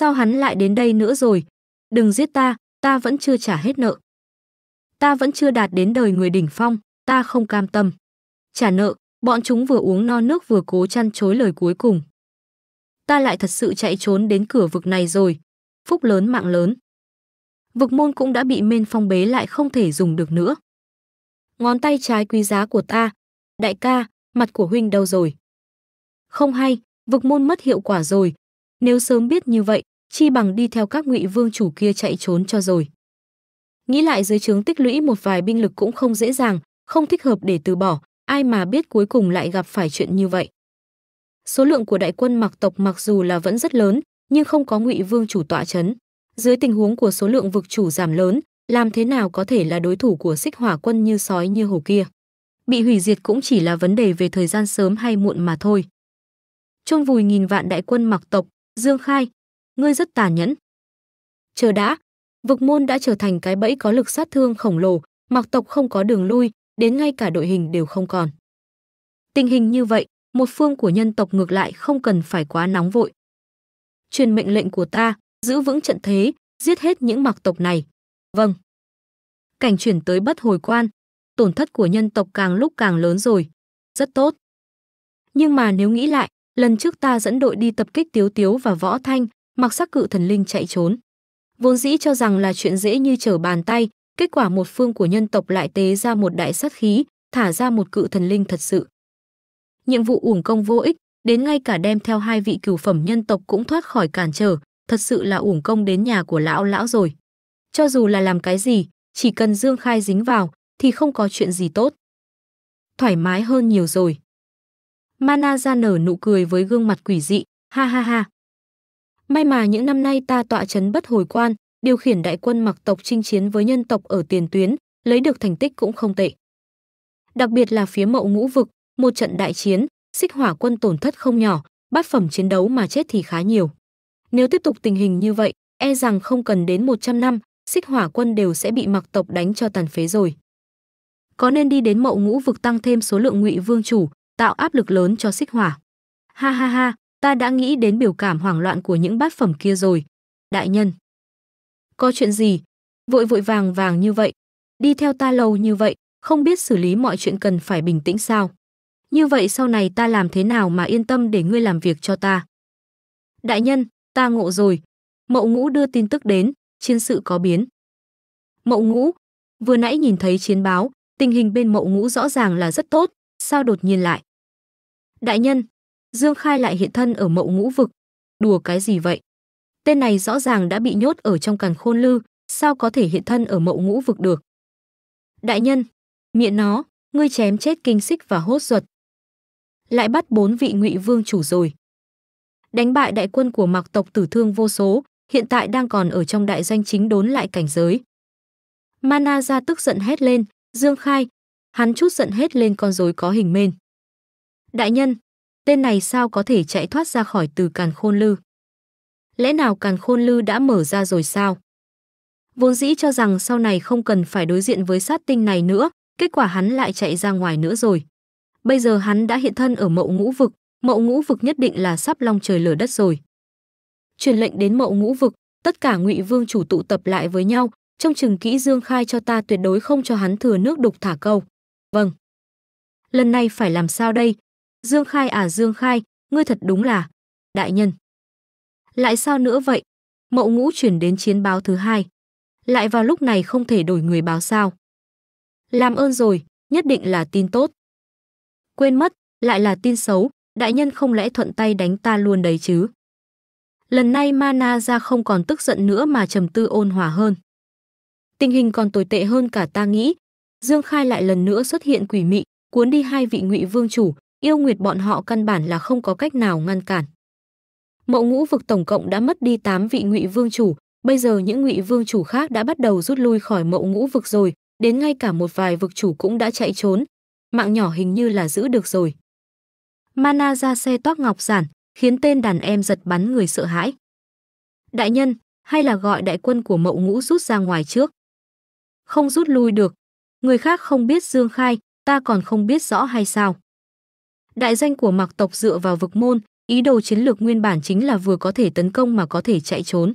sao hắn lại đến đây nữa rồi? Đừng giết ta, ta vẫn chưa trả hết nợ. Ta vẫn chưa đạt đến đời người đỉnh phong, ta không cam tâm. Trả nợ, bọn chúng vừa uống no nước vừa cố chăn chối lời cuối cùng. Ta lại thật sự chạy trốn đến cửa vực này rồi. Phúc lớn mạng lớn. Vực môn cũng đã bị mên phong bế lại không thể dùng được nữa. Ngón tay trái quý giá của ta. Đại ca, mặt của huynh đâu rồi? Không hay, vực môn mất hiệu quả rồi. Nếu sớm biết như vậy, chi bằng đi theo các ngụy vương chủ kia chạy trốn cho rồi. Nghĩ lại dưới trướng tích lũy một vài binh lực cũng không dễ dàng, không thích hợp để từ bỏ, ai mà biết cuối cùng lại gặp phải chuyện như vậy. Số lượng của đại quân mặc tộc mặc dù là vẫn rất lớn, nhưng không có ngụy vương chủ tọa chấn. Dưới tình huống của số lượng vực chủ giảm lớn, làm thế nào có thể là đối thủ của xích hỏa quân như sói như hổ kia. Bị hủy diệt cũng chỉ là vấn đề về thời gian sớm hay muộn mà thôi. Trôn vùi nghìn vạn đại quân mặc tộc, Dương Khai, ngươi rất tàn nhẫn. Chờ đã, vực môn đã trở thành cái bẫy có lực sát thương khổng lồ, mặc tộc không có đường lui, đến ngay cả đội hình đều không còn. Tình hình như vậy, một phương của nhân tộc ngược lại không cần phải quá nóng vội. Truyền mệnh lệnh của ta, giữ vững trận thế, giết hết những mặc tộc này. Vâng. Cảnh chuyển tới bất hồi quan, tổn thất của nhân tộc càng lúc càng lớn rồi. Rất tốt. Nhưng mà nếu nghĩ lại, lần trước ta dẫn đội đi tập kích Tiếu Tiếu và Võ Thanh, mặc sắc cự thần linh chạy trốn. Vốn dĩ cho rằng là chuyện dễ như trở bàn tay, kết quả một phương của nhân tộc lại tế ra một đại sát khí, thả ra một cự thần linh thật sự. Nhiệm vụ uổng công vô ích, đến ngay cả đem theo hai vị cửu phẩm nhân tộc cũng thoát khỏi cản trở, thật sự là uổng công đến nhà của lão lão rồi. Cho dù là làm cái gì, chỉ cần Dương Khai dính vào thì không có chuyện gì tốt. Thoải mái hơn nhiều rồi. Mana ra nở nụ cười với gương mặt quỷ dị, ha ha ha, May mà những năm nay ta tọa chấn bất hồi quan, điều khiển đại quân mặc tộc chinh chiến với nhân tộc ở tiền tuyến, lấy được thành tích cũng không tệ. Đặc biệt là phía mậu ngũ vực, một trận đại chiến, xích hỏa quân tổn thất không nhỏ, bát phẩm chiến đấu mà chết thì khá nhiều. Nếu tiếp tục tình hình như vậy, e rằng không cần đến 100 năm, xích hỏa quân đều sẽ bị mặc tộc đánh cho tàn phế rồi. Có nên đi đến mậu ngũ vực tăng thêm số lượng ngụy vương chủ, tạo áp lực lớn cho xích hỏa. Ha ha ha, Ta đã nghĩ đến biểu cảm hoảng loạn của những bát phẩm kia rồi. Đại nhân. Có chuyện gì? Vội vội vàng vàng như vậy. Đi theo ta lâu như vậy, không biết xử lý mọi chuyện cần phải bình tĩnh sao. Như vậy sau này ta làm thế nào mà yên tâm để ngươi làm việc cho ta? Đại nhân, ta ngộ rồi. Mậu ngũ đưa tin tức đến, chiến sự có biến. Mậu ngũ, vừa nãy nhìn thấy chiến báo, tình hình bên mậu ngũ rõ ràng là rất tốt, sao đột nhiên lại? Đại nhân, Dương Khai lại hiện thân ở mậu ngũ vực. Đùa cái gì vậy? Tên này rõ ràng đã bị nhốt ở trong càn khôn lư, sao có thể hiện thân ở mậu ngũ vực được? Đại nhân, miệng nó, ngươi chém chết kinh xích và hốt ruột. Lại bắt bốn vị ngụy vương chủ rồi. Đánh bại đại quân của mạc tộc tử thương vô số, hiện tại đang còn ở trong đại danh chính đốn lại cảnh giới. Mana ra tức giận hét lên, Dương Khai, hắn chút giận hết lên con rối có hình mên. Đại nhân, tên này sao có thể chạy thoát ra khỏi từ càn khôn lư. Lẽ nào càn khôn lư đã mở ra rồi sao? Vốn dĩ cho rằng sau này không cần phải đối diện với sát tinh này nữa, kết quả hắn lại chạy ra ngoài nữa rồi. Bây giờ hắn đã hiện thân ở mậu ngũ vực, mậu ngũ vực nhất định là sắp long trời lở đất rồi. Truyền lệnh đến mậu ngũ vực, tất cả ngụy vương chủ tụ tập lại với nhau, trong chừng kỹ dương khai cho ta tuyệt đối không cho hắn thừa nước đục thả câu. Vâng. Lần này phải làm sao đây, Dương Khai à Dương Khai, ngươi thật đúng là đại nhân. Lại sao nữa vậy? Mậu Ngũ chuyển đến chiến báo thứ hai. Lại vào lúc này không thể đổi người báo sao? Làm ơn rồi, nhất định là tin tốt. Quên mất, lại là tin xấu, đại nhân không lẽ thuận tay đánh ta luôn đấy chứ? Lần này Mana ra không còn tức giận nữa mà trầm tư ôn hòa hơn. Tình hình còn tồi tệ hơn cả ta nghĩ. Dương Khai lại lần nữa xuất hiện quỷ mị, cuốn đi hai vị ngụy vương chủ, yêu nguyệt bọn họ căn bản là không có cách nào ngăn cản. Mậu ngũ vực tổng cộng đã mất đi 8 vị ngụy vương chủ, bây giờ những ngụy vương chủ khác đã bắt đầu rút lui khỏi Mậu ngũ vực rồi, đến ngay cả một vài vực chủ cũng đã chạy trốn, mạng nhỏ hình như là giữ được rồi. Mana ra xe toác ngọc giản, khiến tên đàn em giật bắn người sợ hãi. Đại nhân, hay là gọi đại quân của mậu ngũ rút ra ngoài trước. Không rút lui được, người khác không biết Dương Khai, ta còn không biết rõ hay sao. Đại danh của Mạc tộc dựa vào vực môn, ý đồ chiến lược nguyên bản chính là vừa có thể tấn công mà có thể chạy trốn.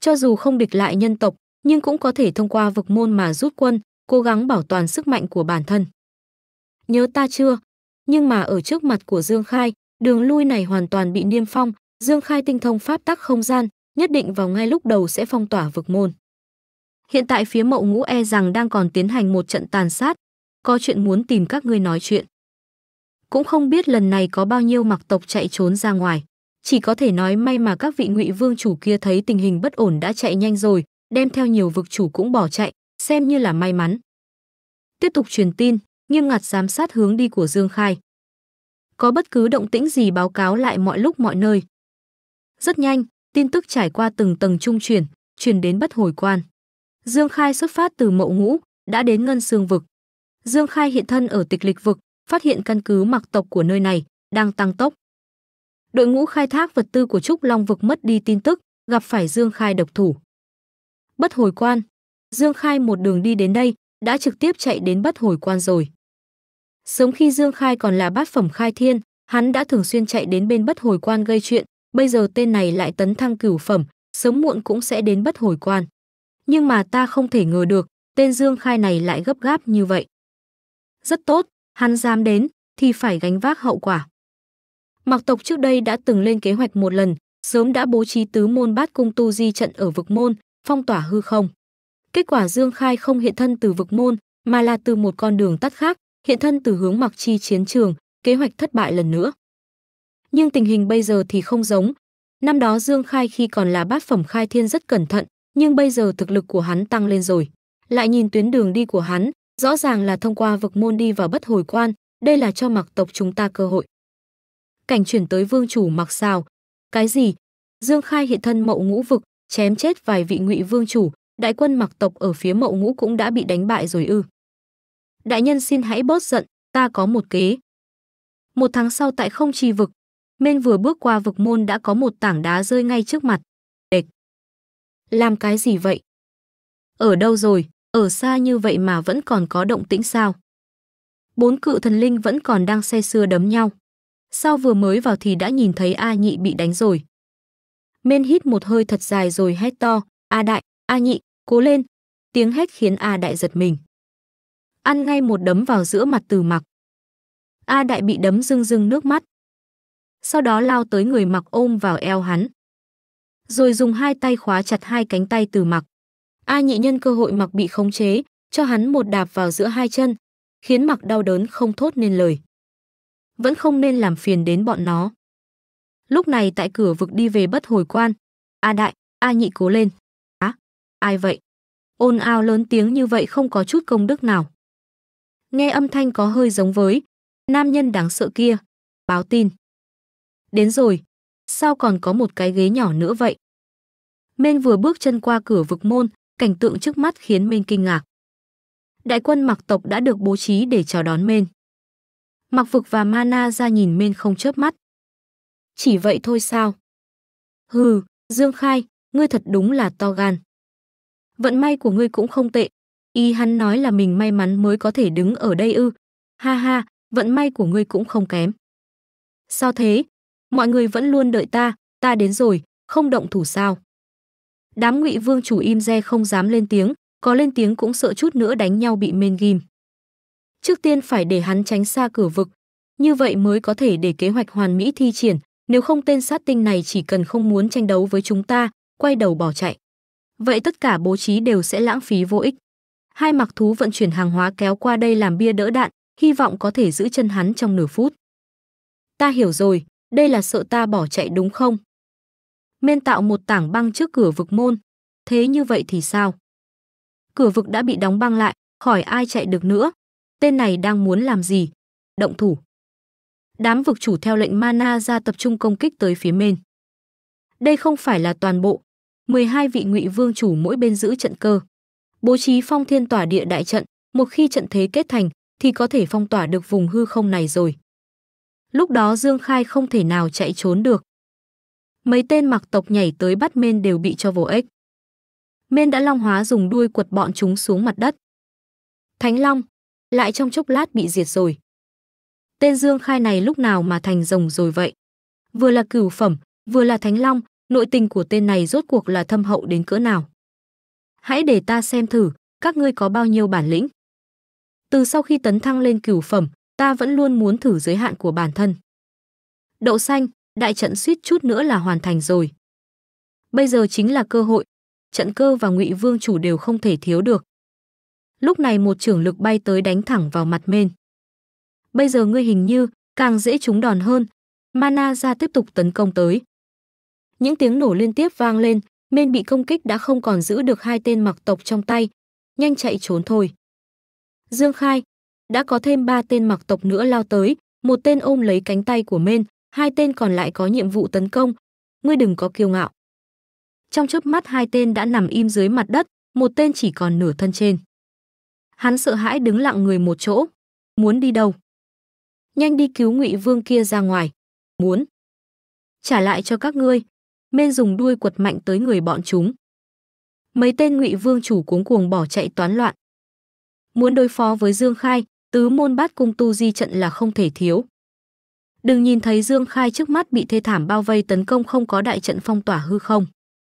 Cho dù không địch lại nhân tộc, nhưng cũng có thể thông qua vực môn mà rút quân, cố gắng bảo toàn sức mạnh của bản thân. Nhớ ta chưa? Nhưng mà ở trước mặt của Dương Khai, đường lui này hoàn toàn bị niêm phong, Dương Khai tinh thông pháp tắc không gian, nhất định vào ngay lúc đầu sẽ phong tỏa vực môn. Hiện tại phía mậu ngũ e rằng đang còn tiến hành một trận tàn sát, có chuyện muốn tìm các ngươi nói chuyện cũng không biết lần này có bao nhiêu mặc tộc chạy trốn ra ngoài. Chỉ có thể nói may mà các vị ngụy vương chủ kia thấy tình hình bất ổn đã chạy nhanh rồi, đem theo nhiều vực chủ cũng bỏ chạy, xem như là may mắn. Tiếp tục truyền tin, nghiêm ngặt giám sát hướng đi của Dương Khai. Có bất cứ động tĩnh gì báo cáo lại mọi lúc mọi nơi. Rất nhanh, tin tức trải qua từng tầng trung truyền, truyền đến bất hồi quan. Dương Khai xuất phát từ mậu ngũ, đã đến ngân xương vực. Dương Khai hiện thân ở tịch lịch vực, phát hiện căn cứ mặc tộc của nơi này đang tăng tốc. Đội ngũ khai thác vật tư của Trúc Long vực mất đi tin tức, gặp phải Dương Khai độc thủ. Bất hồi quan, Dương Khai một đường đi đến đây, đã trực tiếp chạy đến bất hồi quan rồi. Sớm khi Dương Khai còn là bát phẩm khai thiên, hắn đã thường xuyên chạy đến bên bất hồi quan gây chuyện, bây giờ tên này lại tấn thăng cửu phẩm, sớm muộn cũng sẽ đến bất hồi quan. Nhưng mà ta không thể ngờ được, tên Dương Khai này lại gấp gáp như vậy. Rất tốt, hắn dám đến thì phải gánh vác hậu quả. Mặc tộc trước đây đã từng lên kế hoạch một lần, sớm đã bố trí tứ môn bát cung tu di trận ở vực môn, phong tỏa hư không. Kết quả Dương Khai không hiện thân từ vực môn, mà là từ một con đường tắt khác, hiện thân từ hướng mặc Chi chiến trường, kế hoạch thất bại lần nữa. Nhưng tình hình bây giờ thì không giống. Năm đó Dương Khai khi còn là bát phẩm khai thiên rất cẩn thận, nhưng bây giờ thực lực của hắn tăng lên rồi. Lại nhìn tuyến đường đi của hắn, Rõ ràng là thông qua vực môn đi vào bất hồi quan, đây là cho mặc tộc chúng ta cơ hội. Cảnh chuyển tới vương chủ mặc xào. Cái gì? Dương Khai hiện thân mậu ngũ vực, chém chết vài vị ngụy vương chủ, đại quân mặc tộc ở phía mậu ngũ cũng đã bị đánh bại rồi ư. Đại nhân xin hãy bớt giận, ta có một kế. Một tháng sau tại không trì vực, Mên vừa bước qua vực môn đã có một tảng đá rơi ngay trước mặt. Địch. Làm cái gì vậy? Ở đâu rồi? ở xa như vậy mà vẫn còn có động tĩnh sao? Bốn cự thần linh vẫn còn đang say sưa đấm nhau. Sao vừa mới vào thì đã nhìn thấy A Nhị bị đánh rồi? Men hít một hơi thật dài rồi hét to, A Đại, A Nhị, cố lên. Tiếng hét khiến A Đại giật mình. Ăn ngay một đấm vào giữa mặt từ mặc. A Đại bị đấm rưng rưng nước mắt. Sau đó lao tới người mặc ôm vào eo hắn. Rồi dùng hai tay khóa chặt hai cánh tay từ mặc. A nhị nhân cơ hội mặc bị khống chế, cho hắn một đạp vào giữa hai chân, khiến mặc đau đớn không thốt nên lời. Vẫn không nên làm phiền đến bọn nó. Lúc này tại cửa vực đi về bất hồi quan, A đại, A nhị cố lên. Á, à, ai vậy? Ôn ao lớn tiếng như vậy không có chút công đức nào. Nghe âm thanh có hơi giống với, nam nhân đáng sợ kia, báo tin. Đến rồi, sao còn có một cái ghế nhỏ nữa vậy? Mên vừa bước chân qua cửa vực môn, cảnh tượng trước mắt khiến Mên kinh ngạc. Đại quân mặc tộc đã được bố trí để chào đón Mên. Mặc vực và Mana ra nhìn Mên không chớp mắt. Chỉ vậy thôi sao? Hừ, Dương Khai, ngươi thật đúng là to gan. Vận may của ngươi cũng không tệ. Y hắn nói là mình may mắn mới có thể đứng ở đây ư. Ha ha, vận may của ngươi cũng không kém. Sao thế? Mọi người vẫn luôn đợi ta, ta đến rồi, không động thủ sao? đám ngụy vương chủ im re không dám lên tiếng có lên tiếng cũng sợ chút nữa đánh nhau bị mên ghim trước tiên phải để hắn tránh xa cửa vực như vậy mới có thể để kế hoạch hoàn mỹ thi triển nếu không tên sát tinh này chỉ cần không muốn tranh đấu với chúng ta quay đầu bỏ chạy vậy tất cả bố trí đều sẽ lãng phí vô ích hai mặc thú vận chuyển hàng hóa kéo qua đây làm bia đỡ đạn hy vọng có thể giữ chân hắn trong nửa phút ta hiểu rồi đây là sợ ta bỏ chạy đúng không Men tạo một tảng băng trước cửa vực môn. Thế như vậy thì sao? Cửa vực đã bị đóng băng lại, khỏi ai chạy được nữa. Tên này đang muốn làm gì? Động thủ. Đám vực chủ theo lệnh Mana ra tập trung công kích tới phía mên. Đây không phải là toàn bộ, 12 vị ngụy vương chủ mỗi bên giữ trận cơ. Bố trí phong thiên tỏa địa đại trận, một khi trận thế kết thành thì có thể phong tỏa được vùng hư không này rồi. Lúc đó Dương Khai không thể nào chạy trốn được mấy tên mặc tộc nhảy tới bắt men đều bị cho vô ích. Men đã long hóa dùng đuôi quật bọn chúng xuống mặt đất. Thánh Long, lại trong chốc lát bị diệt rồi. Tên Dương Khai này lúc nào mà thành rồng rồi vậy? Vừa là cửu phẩm, vừa là Thánh Long, nội tình của tên này rốt cuộc là thâm hậu đến cỡ nào? Hãy để ta xem thử, các ngươi có bao nhiêu bản lĩnh. Từ sau khi tấn thăng lên cửu phẩm, ta vẫn luôn muốn thử giới hạn của bản thân. Đậu xanh, đại trận suýt chút nữa là hoàn thành rồi. Bây giờ chính là cơ hội, trận cơ và ngụy vương chủ đều không thể thiếu được. Lúc này một trưởng lực bay tới đánh thẳng vào mặt mên. Bây giờ ngươi hình như càng dễ trúng đòn hơn, mana ra tiếp tục tấn công tới. Những tiếng nổ liên tiếp vang lên, mên bị công kích đã không còn giữ được hai tên mặc tộc trong tay, nhanh chạy trốn thôi. Dương Khai, đã có thêm ba tên mặc tộc nữa lao tới, một tên ôm lấy cánh tay của Mên, hai tên còn lại có nhiệm vụ tấn công, ngươi đừng có kiêu ngạo. Trong chớp mắt hai tên đã nằm im dưới mặt đất, một tên chỉ còn nửa thân trên. Hắn sợ hãi đứng lặng người một chỗ, muốn đi đâu? Nhanh đi cứu Ngụy Vương kia ra ngoài, muốn trả lại cho các ngươi. Mên dùng đuôi quật mạnh tới người bọn chúng. Mấy tên Ngụy Vương chủ cuống cuồng bỏ chạy toán loạn. Muốn đối phó với Dương Khai, tứ môn bát cung tu di trận là không thể thiếu. Đừng nhìn thấy Dương Khai trước mắt bị thê thảm bao vây tấn công không có đại trận phong tỏa hư không.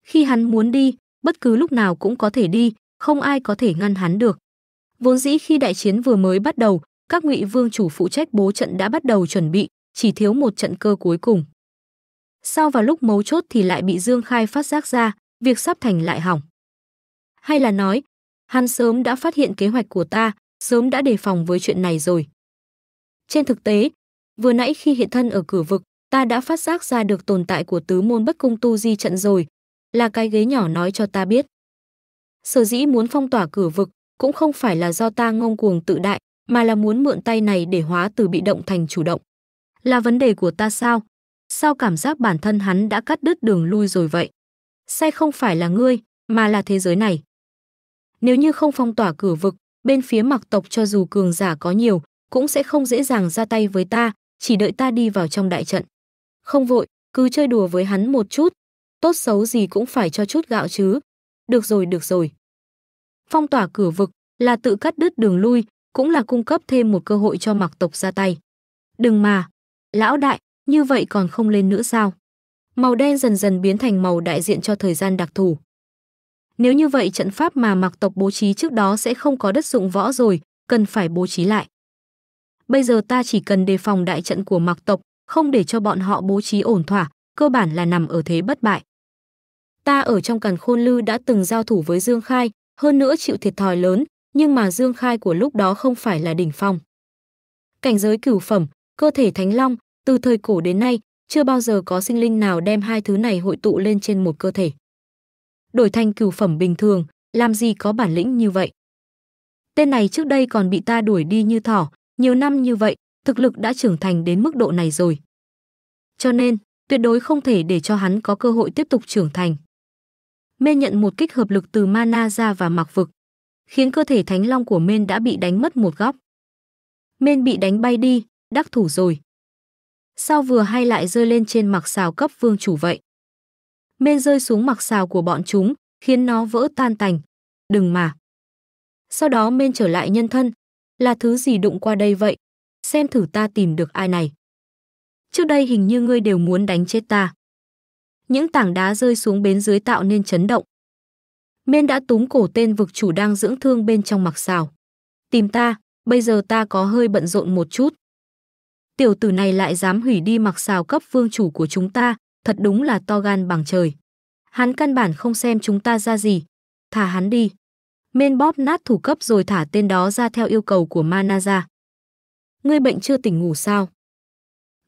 Khi hắn muốn đi, bất cứ lúc nào cũng có thể đi, không ai có thể ngăn hắn được. Vốn dĩ khi đại chiến vừa mới bắt đầu, các ngụy vương chủ phụ trách bố trận đã bắt đầu chuẩn bị, chỉ thiếu một trận cơ cuối cùng. Sau vào lúc mấu chốt thì lại bị Dương Khai phát giác ra, việc sắp thành lại hỏng. Hay là nói, hắn sớm đã phát hiện kế hoạch của ta, sớm đã đề phòng với chuyện này rồi. Trên thực tế, Vừa nãy khi hiện thân ở cửa vực, ta đã phát giác ra được tồn tại của tứ môn bất cung tu di trận rồi, là cái ghế nhỏ nói cho ta biết. Sở dĩ muốn phong tỏa cửa vực cũng không phải là do ta ngông cuồng tự đại, mà là muốn mượn tay này để hóa từ bị động thành chủ động. Là vấn đề của ta sao? Sao cảm giác bản thân hắn đã cắt đứt đường lui rồi vậy? Sai không phải là ngươi, mà là thế giới này. Nếu như không phong tỏa cửa vực, bên phía mặc tộc cho dù cường giả có nhiều, cũng sẽ không dễ dàng ra tay với ta, chỉ đợi ta đi vào trong đại trận. Không vội, cứ chơi đùa với hắn một chút, tốt xấu gì cũng phải cho chút gạo chứ. Được rồi, được rồi. Phong tỏa cửa vực là tự cắt đứt đường lui, cũng là cung cấp thêm một cơ hội cho mặc tộc ra tay. Đừng mà, lão đại, như vậy còn không lên nữa sao? Màu đen dần dần biến thành màu đại diện cho thời gian đặc thù. Nếu như vậy trận pháp mà mặc tộc bố trí trước đó sẽ không có đất dụng võ rồi, cần phải bố trí lại. Bây giờ ta chỉ cần đề phòng đại trận của Mặc tộc, không để cho bọn họ bố trí ổn thỏa, cơ bản là nằm ở thế bất bại. Ta ở trong Càn Khôn Lư đã từng giao thủ với Dương Khai, hơn nữa chịu thiệt thòi lớn, nhưng mà Dương Khai của lúc đó không phải là đỉnh phong. Cảnh giới cửu phẩm, cơ thể thánh long, từ thời cổ đến nay, chưa bao giờ có sinh linh nào đem hai thứ này hội tụ lên trên một cơ thể. Đổi thành cửu phẩm bình thường, làm gì có bản lĩnh như vậy. Tên này trước đây còn bị ta đuổi đi như thỏ, nhiều năm như vậy, thực lực đã trưởng thành đến mức độ này rồi. Cho nên, tuyệt đối không thể để cho hắn có cơ hội tiếp tục trưởng thành. Mên nhận một kích hợp lực từ mana ra và mặc vực, khiến cơ thể thánh long của Mên đã bị đánh mất một góc. Mên bị đánh bay đi, đắc thủ rồi. Sao vừa hay lại rơi lên trên mặc xào cấp vương chủ vậy? Mên rơi xuống mặc xào của bọn chúng, khiến nó vỡ tan tành. Đừng mà. Sau đó Mên trở lại nhân thân, là thứ gì đụng qua đây vậy? Xem thử ta tìm được ai này. Trước đây hình như ngươi đều muốn đánh chết ta. Những tảng đá rơi xuống bến dưới tạo nên chấn động. Miên đã túm cổ tên vực chủ đang dưỡng thương bên trong mặc xào. Tìm ta, bây giờ ta có hơi bận rộn một chút. Tiểu tử này lại dám hủy đi mặc xào cấp vương chủ của chúng ta, thật đúng là to gan bằng trời. Hắn căn bản không xem chúng ta ra gì. Thả hắn đi men bóp nát thủ cấp rồi thả tên đó ra theo yêu cầu của mana ra. Ngươi bệnh chưa tỉnh ngủ sao?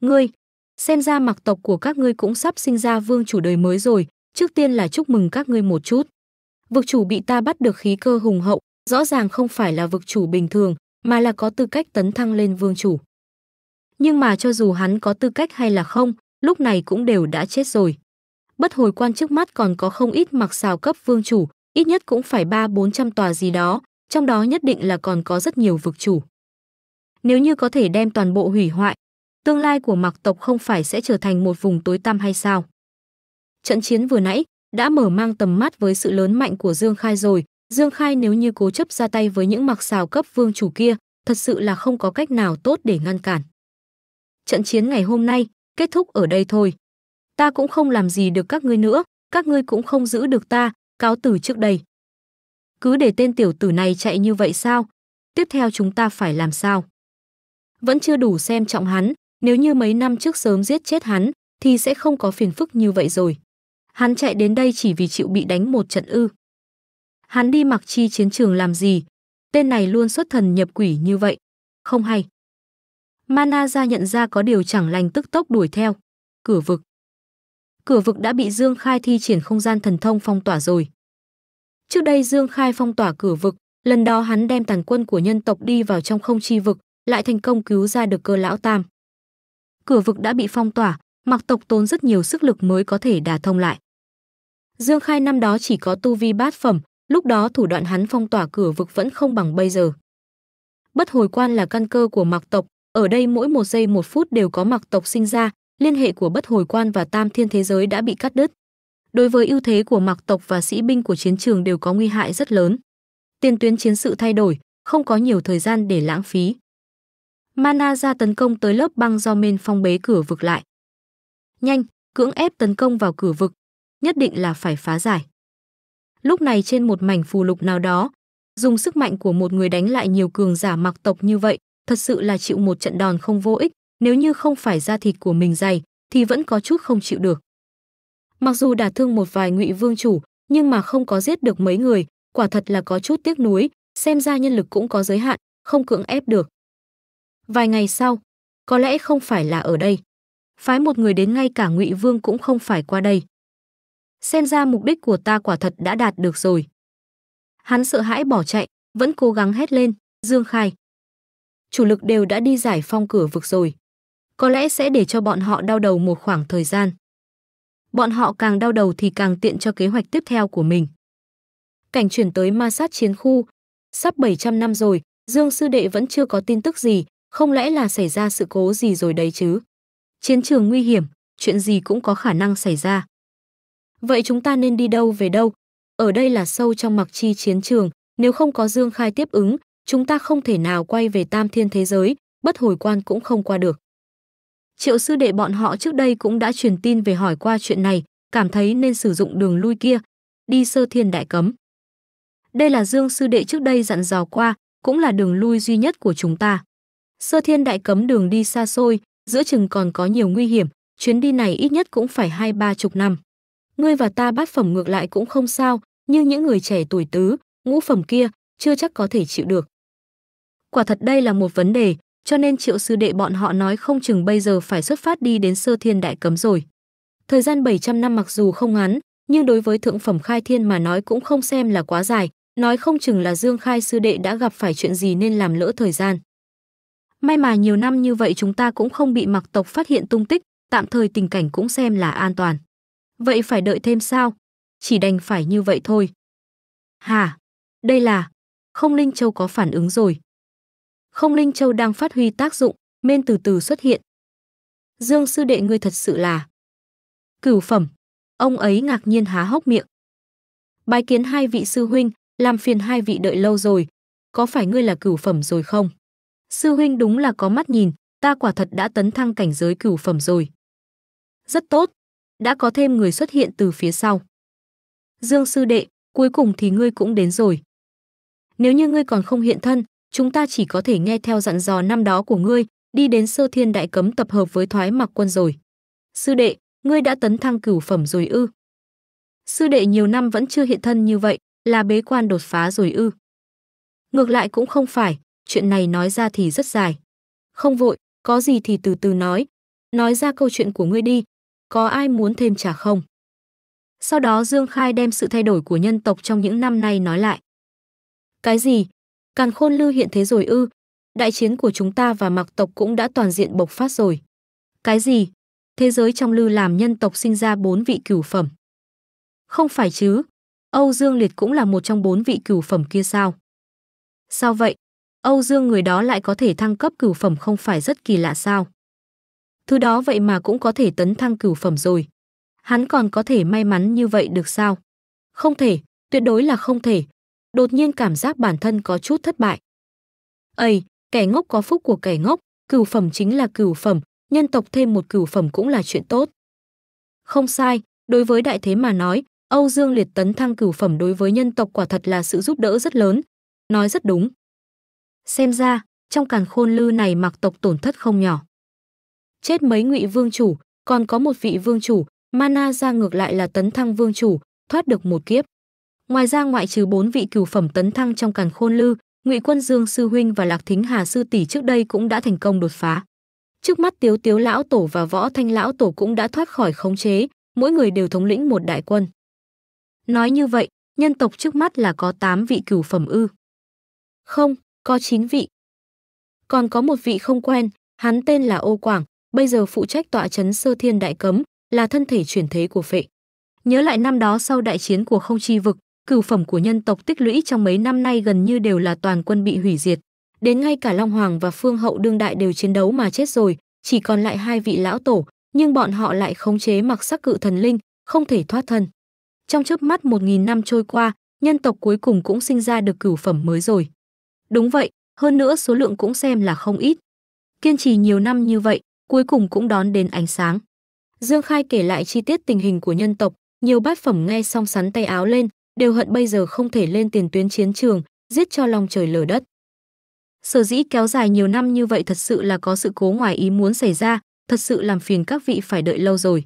Ngươi, xem ra mặc tộc của các ngươi cũng sắp sinh ra vương chủ đời mới rồi, trước tiên là chúc mừng các ngươi một chút. Vực chủ bị ta bắt được khí cơ hùng hậu, rõ ràng không phải là vực chủ bình thường, mà là có tư cách tấn thăng lên vương chủ. Nhưng mà cho dù hắn có tư cách hay là không, lúc này cũng đều đã chết rồi. Bất hồi quan trước mắt còn có không ít mặc xào cấp vương chủ, ít nhất cũng phải ba bốn trăm tòa gì đó, trong đó nhất định là còn có rất nhiều vực chủ. Nếu như có thể đem toàn bộ hủy hoại, tương lai của Mặc tộc không phải sẽ trở thành một vùng tối tăm hay sao? Trận chiến vừa nãy đã mở mang tầm mắt với sự lớn mạnh của Dương Khai rồi, Dương Khai nếu như cố chấp ra tay với những Mặc xào cấp vương chủ kia, thật sự là không có cách nào tốt để ngăn cản. Trận chiến ngày hôm nay kết thúc ở đây thôi. Ta cũng không làm gì được các ngươi nữa, các ngươi cũng không giữ được ta, cáo từ trước đây. Cứ để tên tiểu tử này chạy như vậy sao? Tiếp theo chúng ta phải làm sao? Vẫn chưa đủ xem trọng hắn, nếu như mấy năm trước sớm giết chết hắn thì sẽ không có phiền phức như vậy rồi. Hắn chạy đến đây chỉ vì chịu bị đánh một trận ư. Hắn đi mặc chi chiến trường làm gì? Tên này luôn xuất thần nhập quỷ như vậy. Không hay. Mana ra nhận ra có điều chẳng lành tức tốc đuổi theo. Cửa vực cửa vực đã bị Dương Khai thi triển không gian thần thông phong tỏa rồi. Trước đây Dương Khai phong tỏa cửa vực, lần đó hắn đem tàn quân của nhân tộc đi vào trong không chi vực, lại thành công cứu ra được cơ lão tam. Cửa vực đã bị phong tỏa, mặc tộc tốn rất nhiều sức lực mới có thể đả thông lại. Dương Khai năm đó chỉ có tu vi bát phẩm, lúc đó thủ đoạn hắn phong tỏa cửa vực vẫn không bằng bây giờ. Bất hồi quan là căn cơ của mặc tộc, ở đây mỗi một giây một phút đều có mặc tộc sinh ra, liên hệ của bất hồi quan và tam thiên thế giới đã bị cắt đứt. Đối với ưu thế của mạc tộc và sĩ binh của chiến trường đều có nguy hại rất lớn. Tiền tuyến chiến sự thay đổi, không có nhiều thời gian để lãng phí. Mana ra tấn công tới lớp băng do men phong bế cửa vực lại. Nhanh, cưỡng ép tấn công vào cửa vực, nhất định là phải phá giải. Lúc này trên một mảnh phù lục nào đó, dùng sức mạnh của một người đánh lại nhiều cường giả mặc tộc như vậy, thật sự là chịu một trận đòn không vô ích, nếu như không phải da thịt của mình dày thì vẫn có chút không chịu được. Mặc dù đả thương một vài ngụy vương chủ, nhưng mà không có giết được mấy người, quả thật là có chút tiếc nuối, xem ra nhân lực cũng có giới hạn, không cưỡng ép được. Vài ngày sau, có lẽ không phải là ở đây. Phái một người đến ngay cả Ngụy Vương cũng không phải qua đây. Xem ra mục đích của ta quả thật đã đạt được rồi. Hắn sợ hãi bỏ chạy, vẫn cố gắng hét lên, Dương Khai. Chủ lực đều đã đi giải phong cửa vực rồi có lẽ sẽ để cho bọn họ đau đầu một khoảng thời gian. Bọn họ càng đau đầu thì càng tiện cho kế hoạch tiếp theo của mình. Cảnh chuyển tới ma sát chiến khu. Sắp 700 năm rồi, Dương Sư Đệ vẫn chưa có tin tức gì, không lẽ là xảy ra sự cố gì rồi đấy chứ? Chiến trường nguy hiểm, chuyện gì cũng có khả năng xảy ra. Vậy chúng ta nên đi đâu về đâu? Ở đây là sâu trong mặc chi chiến trường, nếu không có Dương Khai tiếp ứng, chúng ta không thể nào quay về tam thiên thế giới, bất hồi quan cũng không qua được. Triệu sư đệ bọn họ trước đây cũng đã truyền tin về hỏi qua chuyện này, cảm thấy nên sử dụng đường lui kia, đi sơ thiên đại cấm. Đây là Dương sư đệ trước đây dặn dò qua, cũng là đường lui duy nhất của chúng ta. Sơ thiên đại cấm đường đi xa xôi, giữa chừng còn có nhiều nguy hiểm, chuyến đi này ít nhất cũng phải hai ba chục năm. Ngươi và ta bát phẩm ngược lại cũng không sao, nhưng những người trẻ tuổi tứ, ngũ phẩm kia, chưa chắc có thể chịu được. Quả thật đây là một vấn đề, cho nên triệu sư đệ bọn họ nói không chừng bây giờ phải xuất phát đi đến sơ thiên đại cấm rồi. Thời gian 700 năm mặc dù không ngắn, nhưng đối với thượng phẩm khai thiên mà nói cũng không xem là quá dài, nói không chừng là Dương Khai sư đệ đã gặp phải chuyện gì nên làm lỡ thời gian. May mà nhiều năm như vậy chúng ta cũng không bị mặc tộc phát hiện tung tích, tạm thời tình cảnh cũng xem là an toàn. Vậy phải đợi thêm sao? Chỉ đành phải như vậy thôi. hà Đây là... Không Linh Châu có phản ứng rồi không linh châu đang phát huy tác dụng, men từ từ xuất hiện. Dương sư đệ ngươi thật sự là cửu phẩm. Ông ấy ngạc nhiên há hốc miệng. Bái kiến hai vị sư huynh, làm phiền hai vị đợi lâu rồi. Có phải ngươi là cửu phẩm rồi không? Sư huynh đúng là có mắt nhìn, ta quả thật đã tấn thăng cảnh giới cửu phẩm rồi. Rất tốt, đã có thêm người xuất hiện từ phía sau. Dương sư đệ, cuối cùng thì ngươi cũng đến rồi. Nếu như ngươi còn không hiện thân, chúng ta chỉ có thể nghe theo dặn dò năm đó của ngươi, đi đến sơ thiên đại cấm tập hợp với thoái mặc quân rồi. Sư đệ, ngươi đã tấn thăng cửu phẩm rồi ư. Sư đệ nhiều năm vẫn chưa hiện thân như vậy, là bế quan đột phá rồi ư. Ngược lại cũng không phải, chuyện này nói ra thì rất dài. Không vội, có gì thì từ từ nói. Nói ra câu chuyện của ngươi đi, có ai muốn thêm trả không? Sau đó Dương Khai đem sự thay đổi của nhân tộc trong những năm nay nói lại. Cái gì, càn khôn lưu hiện thế rồi ư đại chiến của chúng ta và mặc tộc cũng đã toàn diện bộc phát rồi cái gì thế giới trong lưu làm nhân tộc sinh ra bốn vị cửu phẩm không phải chứ âu dương liệt cũng là một trong bốn vị cửu phẩm kia sao sao vậy âu dương người đó lại có thể thăng cấp cửu phẩm không phải rất kỳ lạ sao thứ đó vậy mà cũng có thể tấn thăng cửu phẩm rồi hắn còn có thể may mắn như vậy được sao không thể tuyệt đối là không thể đột nhiên cảm giác bản thân có chút thất bại. Ây, kẻ ngốc có phúc của kẻ ngốc, cửu phẩm chính là cửu phẩm, nhân tộc thêm một cửu phẩm cũng là chuyện tốt. Không sai, đối với đại thế mà nói, Âu Dương Liệt tấn thăng cửu phẩm đối với nhân tộc quả thật là sự giúp đỡ rất lớn. Nói rất đúng. Xem ra, trong càn khôn lư này mặc tộc tổn thất không nhỏ. Chết mấy ngụy vương chủ, còn có một vị vương chủ, Mana ra ngược lại là tấn thăng vương chủ, thoát được một kiếp. Ngoài ra ngoại trừ bốn vị cửu phẩm tấn thăng trong càn khôn lư, Ngụy Quân Dương sư huynh và Lạc Thính Hà sư tỷ trước đây cũng đã thành công đột phá. Trước mắt Tiếu Tiếu lão tổ và Võ Thanh lão tổ cũng đã thoát khỏi khống chế, mỗi người đều thống lĩnh một đại quân. Nói như vậy, nhân tộc trước mắt là có tám vị cửu phẩm ư? Không, có chín vị. Còn có một vị không quen, hắn tên là Ô Quảng, bây giờ phụ trách tọa trấn Sơ Thiên Đại Cấm, là thân thể chuyển thế của Phệ. Nhớ lại năm đó sau đại chiến của Không Chi vực, cửu phẩm của nhân tộc tích lũy trong mấy năm nay gần như đều là toàn quân bị hủy diệt. Đến ngay cả Long Hoàng và Phương Hậu đương đại đều chiến đấu mà chết rồi, chỉ còn lại hai vị lão tổ, nhưng bọn họ lại khống chế mặc sắc cự thần linh, không thể thoát thân. Trong chớp mắt một nghìn năm trôi qua, nhân tộc cuối cùng cũng sinh ra được cửu phẩm mới rồi. Đúng vậy, hơn nữa số lượng cũng xem là không ít. Kiên trì nhiều năm như vậy, cuối cùng cũng đón đến ánh sáng. Dương Khai kể lại chi tiết tình hình của nhân tộc, nhiều bát phẩm nghe xong sắn tay áo lên, đều hận bây giờ không thể lên tiền tuyến chiến trường, giết cho lòng trời lở đất. Sở dĩ kéo dài nhiều năm như vậy thật sự là có sự cố ngoài ý muốn xảy ra, thật sự làm phiền các vị phải đợi lâu rồi.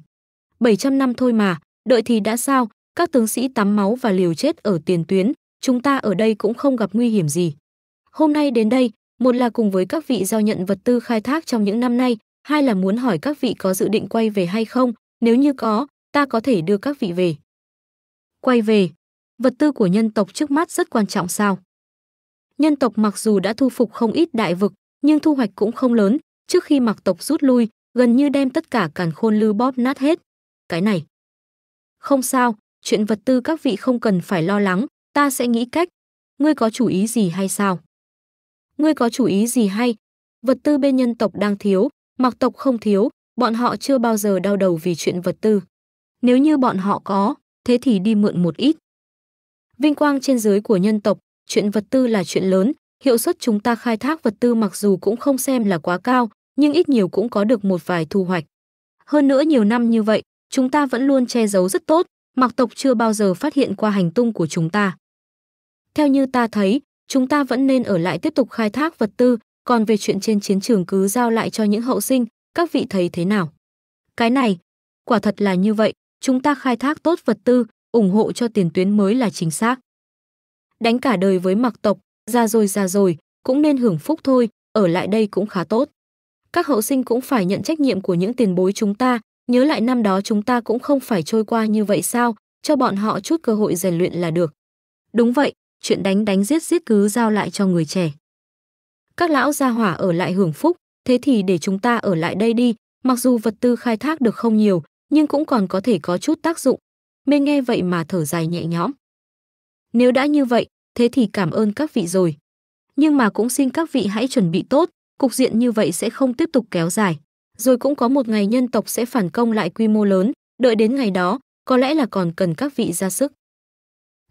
700 năm thôi mà, đợi thì đã sao, các tướng sĩ tắm máu và liều chết ở tiền tuyến, chúng ta ở đây cũng không gặp nguy hiểm gì. Hôm nay đến đây, một là cùng với các vị giao nhận vật tư khai thác trong những năm nay, hai là muốn hỏi các vị có dự định quay về hay không, nếu như có, ta có thể đưa các vị về. Quay về, vật tư của nhân tộc trước mắt rất quan trọng sao? Nhân tộc mặc dù đã thu phục không ít đại vực, nhưng thu hoạch cũng không lớn, trước khi mặc tộc rút lui, gần như đem tất cả càn khôn lưu bóp nát hết. Cái này. Không sao, chuyện vật tư các vị không cần phải lo lắng, ta sẽ nghĩ cách. Ngươi có chủ ý gì hay sao? Ngươi có chủ ý gì hay? Vật tư bên nhân tộc đang thiếu, mặc tộc không thiếu, bọn họ chưa bao giờ đau đầu vì chuyện vật tư. Nếu như bọn họ có, thế thì đi mượn một ít. Vinh quang trên dưới của nhân tộc, chuyện vật tư là chuyện lớn, hiệu suất chúng ta khai thác vật tư mặc dù cũng không xem là quá cao, nhưng ít nhiều cũng có được một vài thu hoạch. Hơn nữa nhiều năm như vậy, chúng ta vẫn luôn che giấu rất tốt, mặc tộc chưa bao giờ phát hiện qua hành tung của chúng ta. Theo như ta thấy, chúng ta vẫn nên ở lại tiếp tục khai thác vật tư, còn về chuyện trên chiến trường cứ giao lại cho những hậu sinh, các vị thấy thế nào? Cái này, quả thật là như vậy, chúng ta khai thác tốt vật tư, ủng hộ cho tiền tuyến mới là chính xác. Đánh cả đời với mặc tộc, ra rồi ra rồi, cũng nên hưởng phúc thôi, ở lại đây cũng khá tốt. Các hậu sinh cũng phải nhận trách nhiệm của những tiền bối chúng ta, nhớ lại năm đó chúng ta cũng không phải trôi qua như vậy sao, cho bọn họ chút cơ hội rèn luyện là được. Đúng vậy, chuyện đánh đánh giết giết cứ giao lại cho người trẻ. Các lão gia hỏa ở lại hưởng phúc, thế thì để chúng ta ở lại đây đi, mặc dù vật tư khai thác được không nhiều, nhưng cũng còn có thể có chút tác dụng, Mê nghe vậy mà thở dài nhẹ nhõm. Nếu đã như vậy, thế thì cảm ơn các vị rồi. Nhưng mà cũng xin các vị hãy chuẩn bị tốt, cục diện như vậy sẽ không tiếp tục kéo dài. Rồi cũng có một ngày nhân tộc sẽ phản công lại quy mô lớn, đợi đến ngày đó, có lẽ là còn cần các vị ra sức.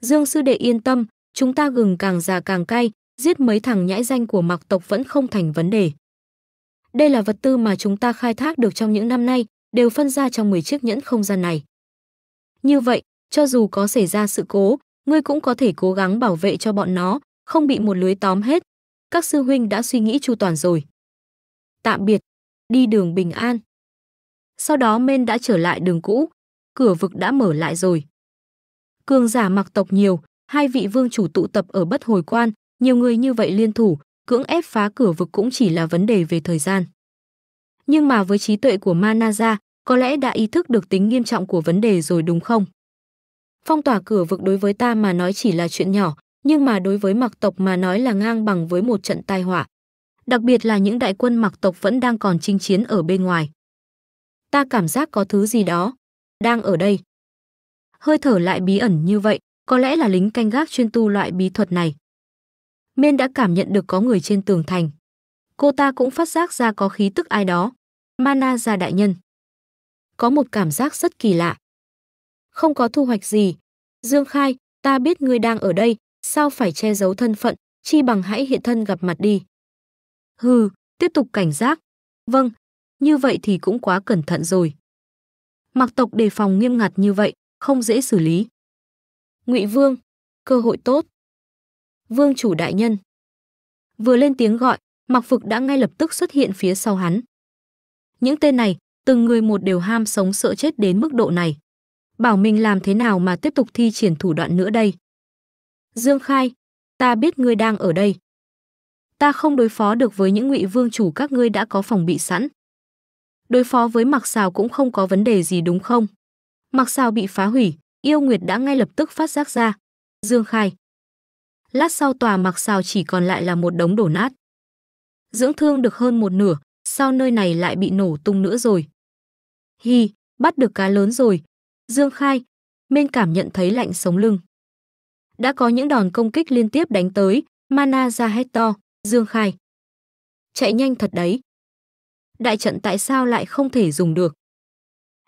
Dương sư đệ yên tâm, chúng ta gừng càng già càng cay, giết mấy thằng nhãi danh của Mặc tộc vẫn không thành vấn đề. Đây là vật tư mà chúng ta khai thác được trong những năm nay, đều phân ra trong 10 chiếc nhẫn không gian này. Như vậy, cho dù có xảy ra sự cố, ngươi cũng có thể cố gắng bảo vệ cho bọn nó, không bị một lưới tóm hết. Các sư huynh đã suy nghĩ chu toàn rồi. Tạm biệt, đi đường bình an. Sau đó men đã trở lại đường cũ, cửa vực đã mở lại rồi. Cường giả mặc tộc nhiều, hai vị vương chủ tụ tập ở bất hồi quan, nhiều người như vậy liên thủ, cưỡng ép phá cửa vực cũng chỉ là vấn đề về thời gian. Nhưng mà với trí tuệ của Manaza, có lẽ đã ý thức được tính nghiêm trọng của vấn đề rồi đúng không? Phong tỏa cửa vực đối với ta mà nói chỉ là chuyện nhỏ, nhưng mà đối với mặc tộc mà nói là ngang bằng với một trận tai họa. Đặc biệt là những đại quân mặc tộc vẫn đang còn chinh chiến ở bên ngoài. Ta cảm giác có thứ gì đó, đang ở đây. Hơi thở lại bí ẩn như vậy, có lẽ là lính canh gác chuyên tu loại bí thuật này. Miên đã cảm nhận được có người trên tường thành. Cô ta cũng phát giác ra có khí tức ai đó. Mana gia đại nhân có một cảm giác rất kỳ lạ. Không có thu hoạch gì. Dương Khai, ta biết ngươi đang ở đây, sao phải che giấu thân phận, chi bằng hãy hiện thân gặp mặt đi. Hừ, tiếp tục cảnh giác. Vâng, như vậy thì cũng quá cẩn thận rồi. Mặc tộc đề phòng nghiêm ngặt như vậy, không dễ xử lý. Ngụy Vương, cơ hội tốt. Vương chủ đại nhân. Vừa lên tiếng gọi, Mặc Phục đã ngay lập tức xuất hiện phía sau hắn. Những tên này, từng người một đều ham sống sợ chết đến mức độ này. Bảo mình làm thế nào mà tiếp tục thi triển thủ đoạn nữa đây? Dương Khai, ta biết ngươi đang ở đây. Ta không đối phó được với những ngụy vương chủ các ngươi đã có phòng bị sẵn. Đối phó với Mặc Sào cũng không có vấn đề gì đúng không? Mặc Sào bị phá hủy, Yêu Nguyệt đã ngay lập tức phát giác ra. Dương Khai. Lát sau tòa Mặc Sào chỉ còn lại là một đống đổ nát. Dưỡng thương được hơn một nửa, sau nơi này lại bị nổ tung nữa rồi? Hi, bắt được cá lớn rồi. Dương Khai, Minh cảm nhận thấy lạnh sống lưng. Đã có những đòn công kích liên tiếp đánh tới, Mana ra hết to, Dương Khai. Chạy nhanh thật đấy. Đại trận tại sao lại không thể dùng được?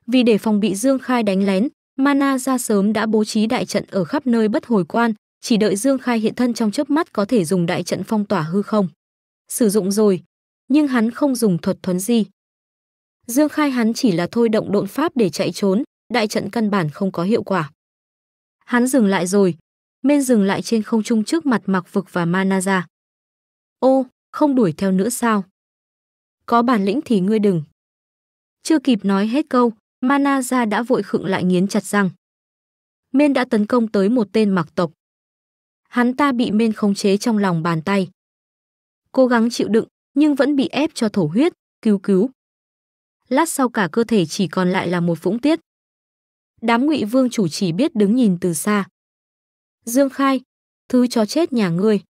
Vì để phòng bị Dương Khai đánh lén, Mana ra sớm đã bố trí đại trận ở khắp nơi bất hồi quan, chỉ đợi Dương Khai hiện thân trong chớp mắt có thể dùng đại trận phong tỏa hư không. Sử dụng rồi, nhưng hắn không dùng thuật thuấn gì Dương Khai hắn chỉ là thôi động độn pháp để chạy trốn, đại trận căn bản không có hiệu quả. Hắn dừng lại rồi, men dừng lại trên không trung trước mặt Mặc Vực và Manaza. "Ô, không đuổi theo nữa sao? Có bản lĩnh thì ngươi đừng." Chưa kịp nói hết câu, Manaza đã vội khựng lại nghiến chặt răng. Men đã tấn công tới một tên Mặc tộc. Hắn ta bị Men khống chế trong lòng bàn tay. Cố gắng chịu đựng, nhưng vẫn bị ép cho thổ huyết, cứu cứu lát sau cả cơ thể chỉ còn lại là một vũng tiết. Đám Ngụy Vương chủ chỉ biết đứng nhìn từ xa. Dương Khai, thứ chó chết nhà ngươi.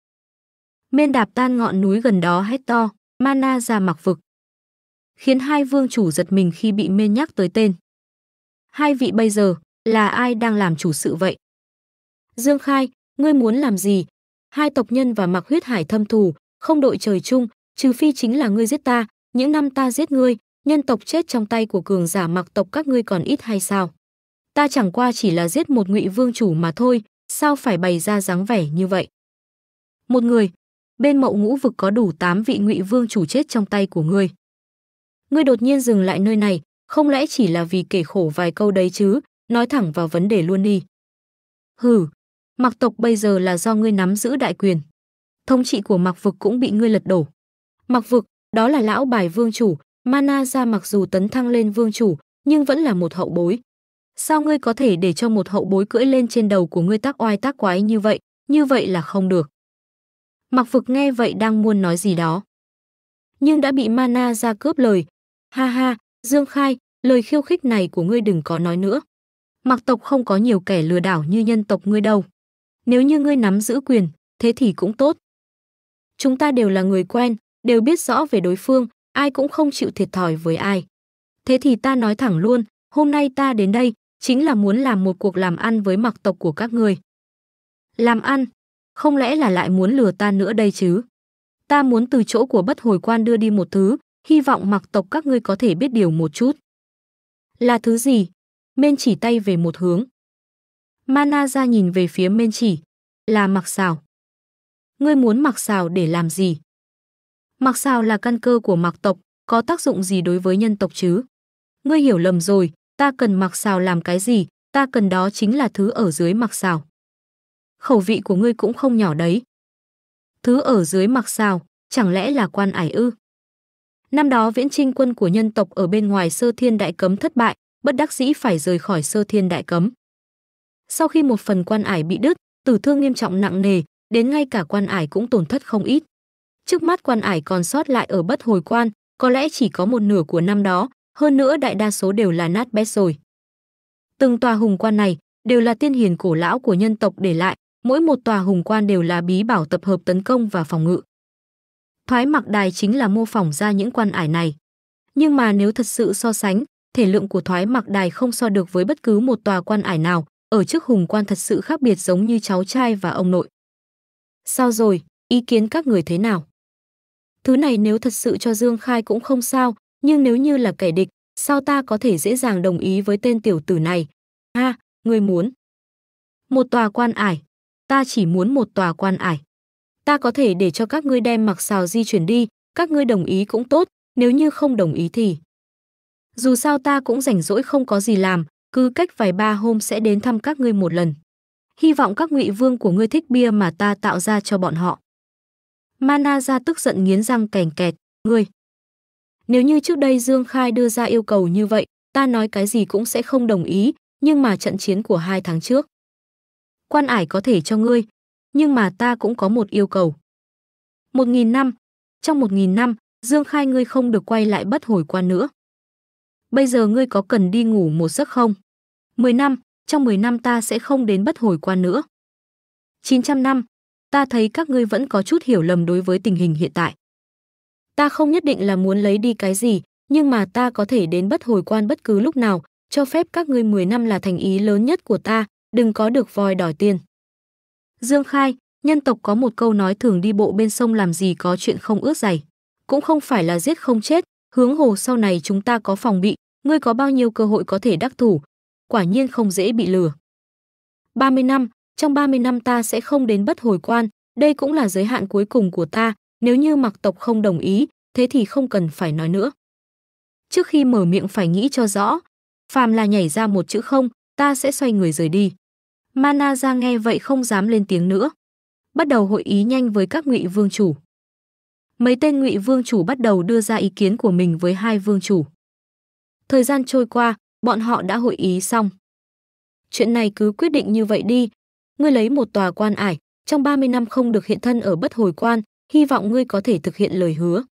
Miên đạp tan ngọn núi gần đó hét to, mana ra mặc vực. Khiến hai vương chủ giật mình khi bị mên nhắc tới tên. Hai vị bây giờ, là ai đang làm chủ sự vậy? Dương Khai, ngươi muốn làm gì? Hai tộc nhân và mặc huyết hải thâm thù, không đội trời chung, trừ phi chính là ngươi giết ta, những năm ta giết ngươi, nhân tộc chết trong tay của cường giả mặc tộc các ngươi còn ít hay sao? Ta chẳng qua chỉ là giết một ngụy vương chủ mà thôi, sao phải bày ra dáng vẻ như vậy? Một người, bên mậu ngũ vực có đủ 8 vị ngụy vương chủ chết trong tay của ngươi. Ngươi đột nhiên dừng lại nơi này, không lẽ chỉ là vì kể khổ vài câu đấy chứ, nói thẳng vào vấn đề luôn đi. Hừ, mặc tộc bây giờ là do ngươi nắm giữ đại quyền. Thống trị của mặc vực cũng bị ngươi lật đổ. Mặc vực, đó là lão bài vương chủ, Mana ra mặc dù tấn thăng lên vương chủ, nhưng vẫn là một hậu bối. Sao ngươi có thể để cho một hậu bối cưỡi lên trên đầu của ngươi tác oai tác quái như vậy, như vậy là không được. Mặc Phực nghe vậy đang muốn nói gì đó, nhưng đã bị Mana ra cướp lời. Ha ha, Dương Khai, lời khiêu khích này của ngươi đừng có nói nữa. Mặc tộc không có nhiều kẻ lừa đảo như nhân tộc ngươi đâu. Nếu như ngươi nắm giữ quyền, thế thì cũng tốt. Chúng ta đều là người quen, đều biết rõ về đối phương, ai cũng không chịu thiệt thòi với ai. Thế thì ta nói thẳng luôn, hôm nay ta đến đây chính là muốn làm một cuộc làm ăn với mặc tộc của các người. Làm ăn? Không lẽ là lại muốn lừa ta nữa đây chứ? Ta muốn từ chỗ của bất hồi quan đưa đi một thứ, hy vọng mặc tộc các ngươi có thể biết điều một chút. Là thứ gì? Mên chỉ tay về một hướng. Mana ra nhìn về phía mên chỉ. Là mặc xào. Ngươi muốn mặc xào để làm gì? Mặc sao là căn cơ của mặc tộc, có tác dụng gì đối với nhân tộc chứ? Ngươi hiểu lầm rồi, ta cần mặc sao làm cái gì, ta cần đó chính là thứ ở dưới mặc sao. Khẩu vị của ngươi cũng không nhỏ đấy. Thứ ở dưới mặc sao? chẳng lẽ là quan ải ư? Năm đó viễn trinh quân của nhân tộc ở bên ngoài sơ thiên đại cấm thất bại, bất đắc dĩ phải rời khỏi sơ thiên đại cấm. Sau khi một phần quan ải bị đứt, tử thương nghiêm trọng nặng nề, đến ngay cả quan ải cũng tổn thất không ít. Trước mắt quan ải còn sót lại ở bất hồi quan, có lẽ chỉ có một nửa của năm đó, hơn nữa đại đa số đều là nát bét rồi. Từng tòa hùng quan này đều là tiên hiền cổ lão của nhân tộc để lại, mỗi một tòa hùng quan đều là bí bảo tập hợp tấn công và phòng ngự. Thoái mặc đài chính là mô phỏng ra những quan ải này. Nhưng mà nếu thật sự so sánh, thể lượng của thoái mặc đài không so được với bất cứ một tòa quan ải nào, ở trước hùng quan thật sự khác biệt giống như cháu trai và ông nội. Sao rồi, ý kiến các người thế nào? Thứ này nếu thật sự cho Dương Khai cũng không sao, nhưng nếu như là kẻ địch, sao ta có thể dễ dàng đồng ý với tên tiểu tử này? Ha, người muốn. Một tòa quan ải. Ta chỉ muốn một tòa quan ải. Ta có thể để cho các ngươi đem mặc xào di chuyển đi, các ngươi đồng ý cũng tốt, nếu như không đồng ý thì. Dù sao ta cũng rảnh rỗi không có gì làm, cứ cách vài ba hôm sẽ đến thăm các ngươi một lần. Hy vọng các ngụy vương của ngươi thích bia mà ta tạo ra cho bọn họ. Mana ra tức giận nghiến răng cảnh kẹt, ngươi. Nếu như trước đây Dương Khai đưa ra yêu cầu như vậy, ta nói cái gì cũng sẽ không đồng ý, nhưng mà trận chiến của hai tháng trước. Quan ải có thể cho ngươi, nhưng mà ta cũng có một yêu cầu. Một nghìn năm, trong một nghìn năm, Dương Khai ngươi không được quay lại bất hồi quan nữa. Bây giờ ngươi có cần đi ngủ một giấc không? Mười năm, trong mười năm ta sẽ không đến bất hồi quan nữa. chín trăm năm, ta thấy các ngươi vẫn có chút hiểu lầm đối với tình hình hiện tại. Ta không nhất định là muốn lấy đi cái gì, nhưng mà ta có thể đến bất hồi quan bất cứ lúc nào, cho phép các ngươi 10 năm là thành ý lớn nhất của ta, đừng có được voi đòi tiền. Dương Khai, nhân tộc có một câu nói thường đi bộ bên sông làm gì có chuyện không ướt dày. Cũng không phải là giết không chết, hướng hồ sau này chúng ta có phòng bị, ngươi có bao nhiêu cơ hội có thể đắc thủ. Quả nhiên không dễ bị lừa. 30 năm, trong 30 năm ta sẽ không đến bất hồi quan, đây cũng là giới hạn cuối cùng của ta, nếu như mặc tộc không đồng ý, thế thì không cần phải nói nữa. Trước khi mở miệng phải nghĩ cho rõ, phàm là nhảy ra một chữ không, ta sẽ xoay người rời đi. Mana ra nghe vậy không dám lên tiếng nữa. Bắt đầu hội ý nhanh với các ngụy vương chủ. Mấy tên ngụy vương chủ bắt đầu đưa ra ý kiến của mình với hai vương chủ. Thời gian trôi qua, bọn họ đã hội ý xong. Chuyện này cứ quyết định như vậy đi, ngươi lấy một tòa quan ải, trong 30 năm không được hiện thân ở bất hồi quan, hy vọng ngươi có thể thực hiện lời hứa.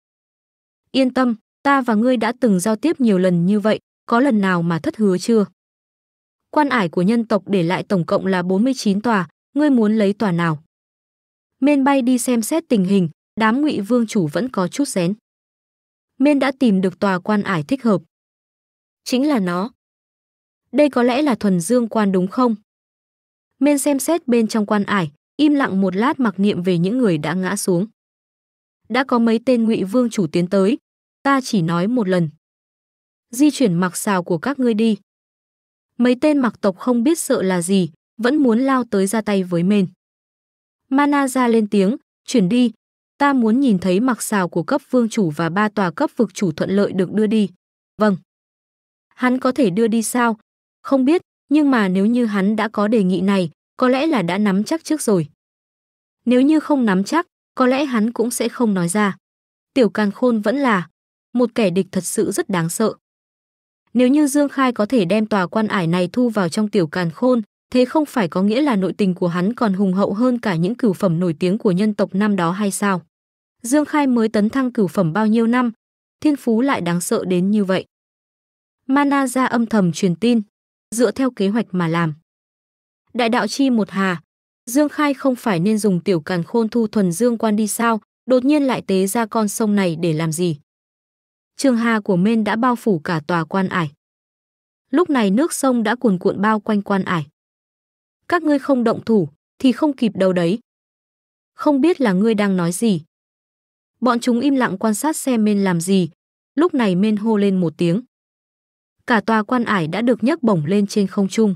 Yên tâm, ta và ngươi đã từng giao tiếp nhiều lần như vậy, có lần nào mà thất hứa chưa? Quan ải của nhân tộc để lại tổng cộng là 49 tòa, ngươi muốn lấy tòa nào? Mên bay đi xem xét tình hình, đám ngụy vương chủ vẫn có chút rén. Mên đã tìm được tòa quan ải thích hợp. Chính là nó. Đây có lẽ là thuần dương quan đúng không? men xem xét bên trong quan ải im lặng một lát mặc niệm về những người đã ngã xuống đã có mấy tên ngụy vương chủ tiến tới ta chỉ nói một lần di chuyển mặc xào của các ngươi đi mấy tên mặc tộc không biết sợ là gì vẫn muốn lao tới ra tay với men mana ra lên tiếng chuyển đi ta muốn nhìn thấy mặc xào của cấp vương chủ và ba tòa cấp vực chủ thuận lợi được đưa đi vâng hắn có thể đưa đi sao không biết nhưng mà nếu như hắn đã có đề nghị này, có lẽ là đã nắm chắc trước rồi. Nếu như không nắm chắc, có lẽ hắn cũng sẽ không nói ra. Tiểu Càn Khôn vẫn là một kẻ địch thật sự rất đáng sợ. Nếu như Dương Khai có thể đem tòa quan ải này thu vào trong Tiểu Càn Khôn, thế không phải có nghĩa là nội tình của hắn còn hùng hậu hơn cả những cửu phẩm nổi tiếng của nhân tộc năm đó hay sao? Dương Khai mới tấn thăng cửu phẩm bao nhiêu năm, thiên phú lại đáng sợ đến như vậy. Mana ra âm thầm truyền tin dựa theo kế hoạch mà làm. Đại đạo chi một hà, Dương Khai không phải nên dùng tiểu càn khôn thu thuần dương quan đi sao, đột nhiên lại tế ra con sông này để làm gì? Trường hà của men đã bao phủ cả tòa quan ải. Lúc này nước sông đã cuồn cuộn bao quanh quan ải. Các ngươi không động thủ thì không kịp đâu đấy. Không biết là ngươi đang nói gì. Bọn chúng im lặng quan sát xem men làm gì. Lúc này men hô lên một tiếng cả tòa quan ải đã được nhấc bổng lên trên không trung.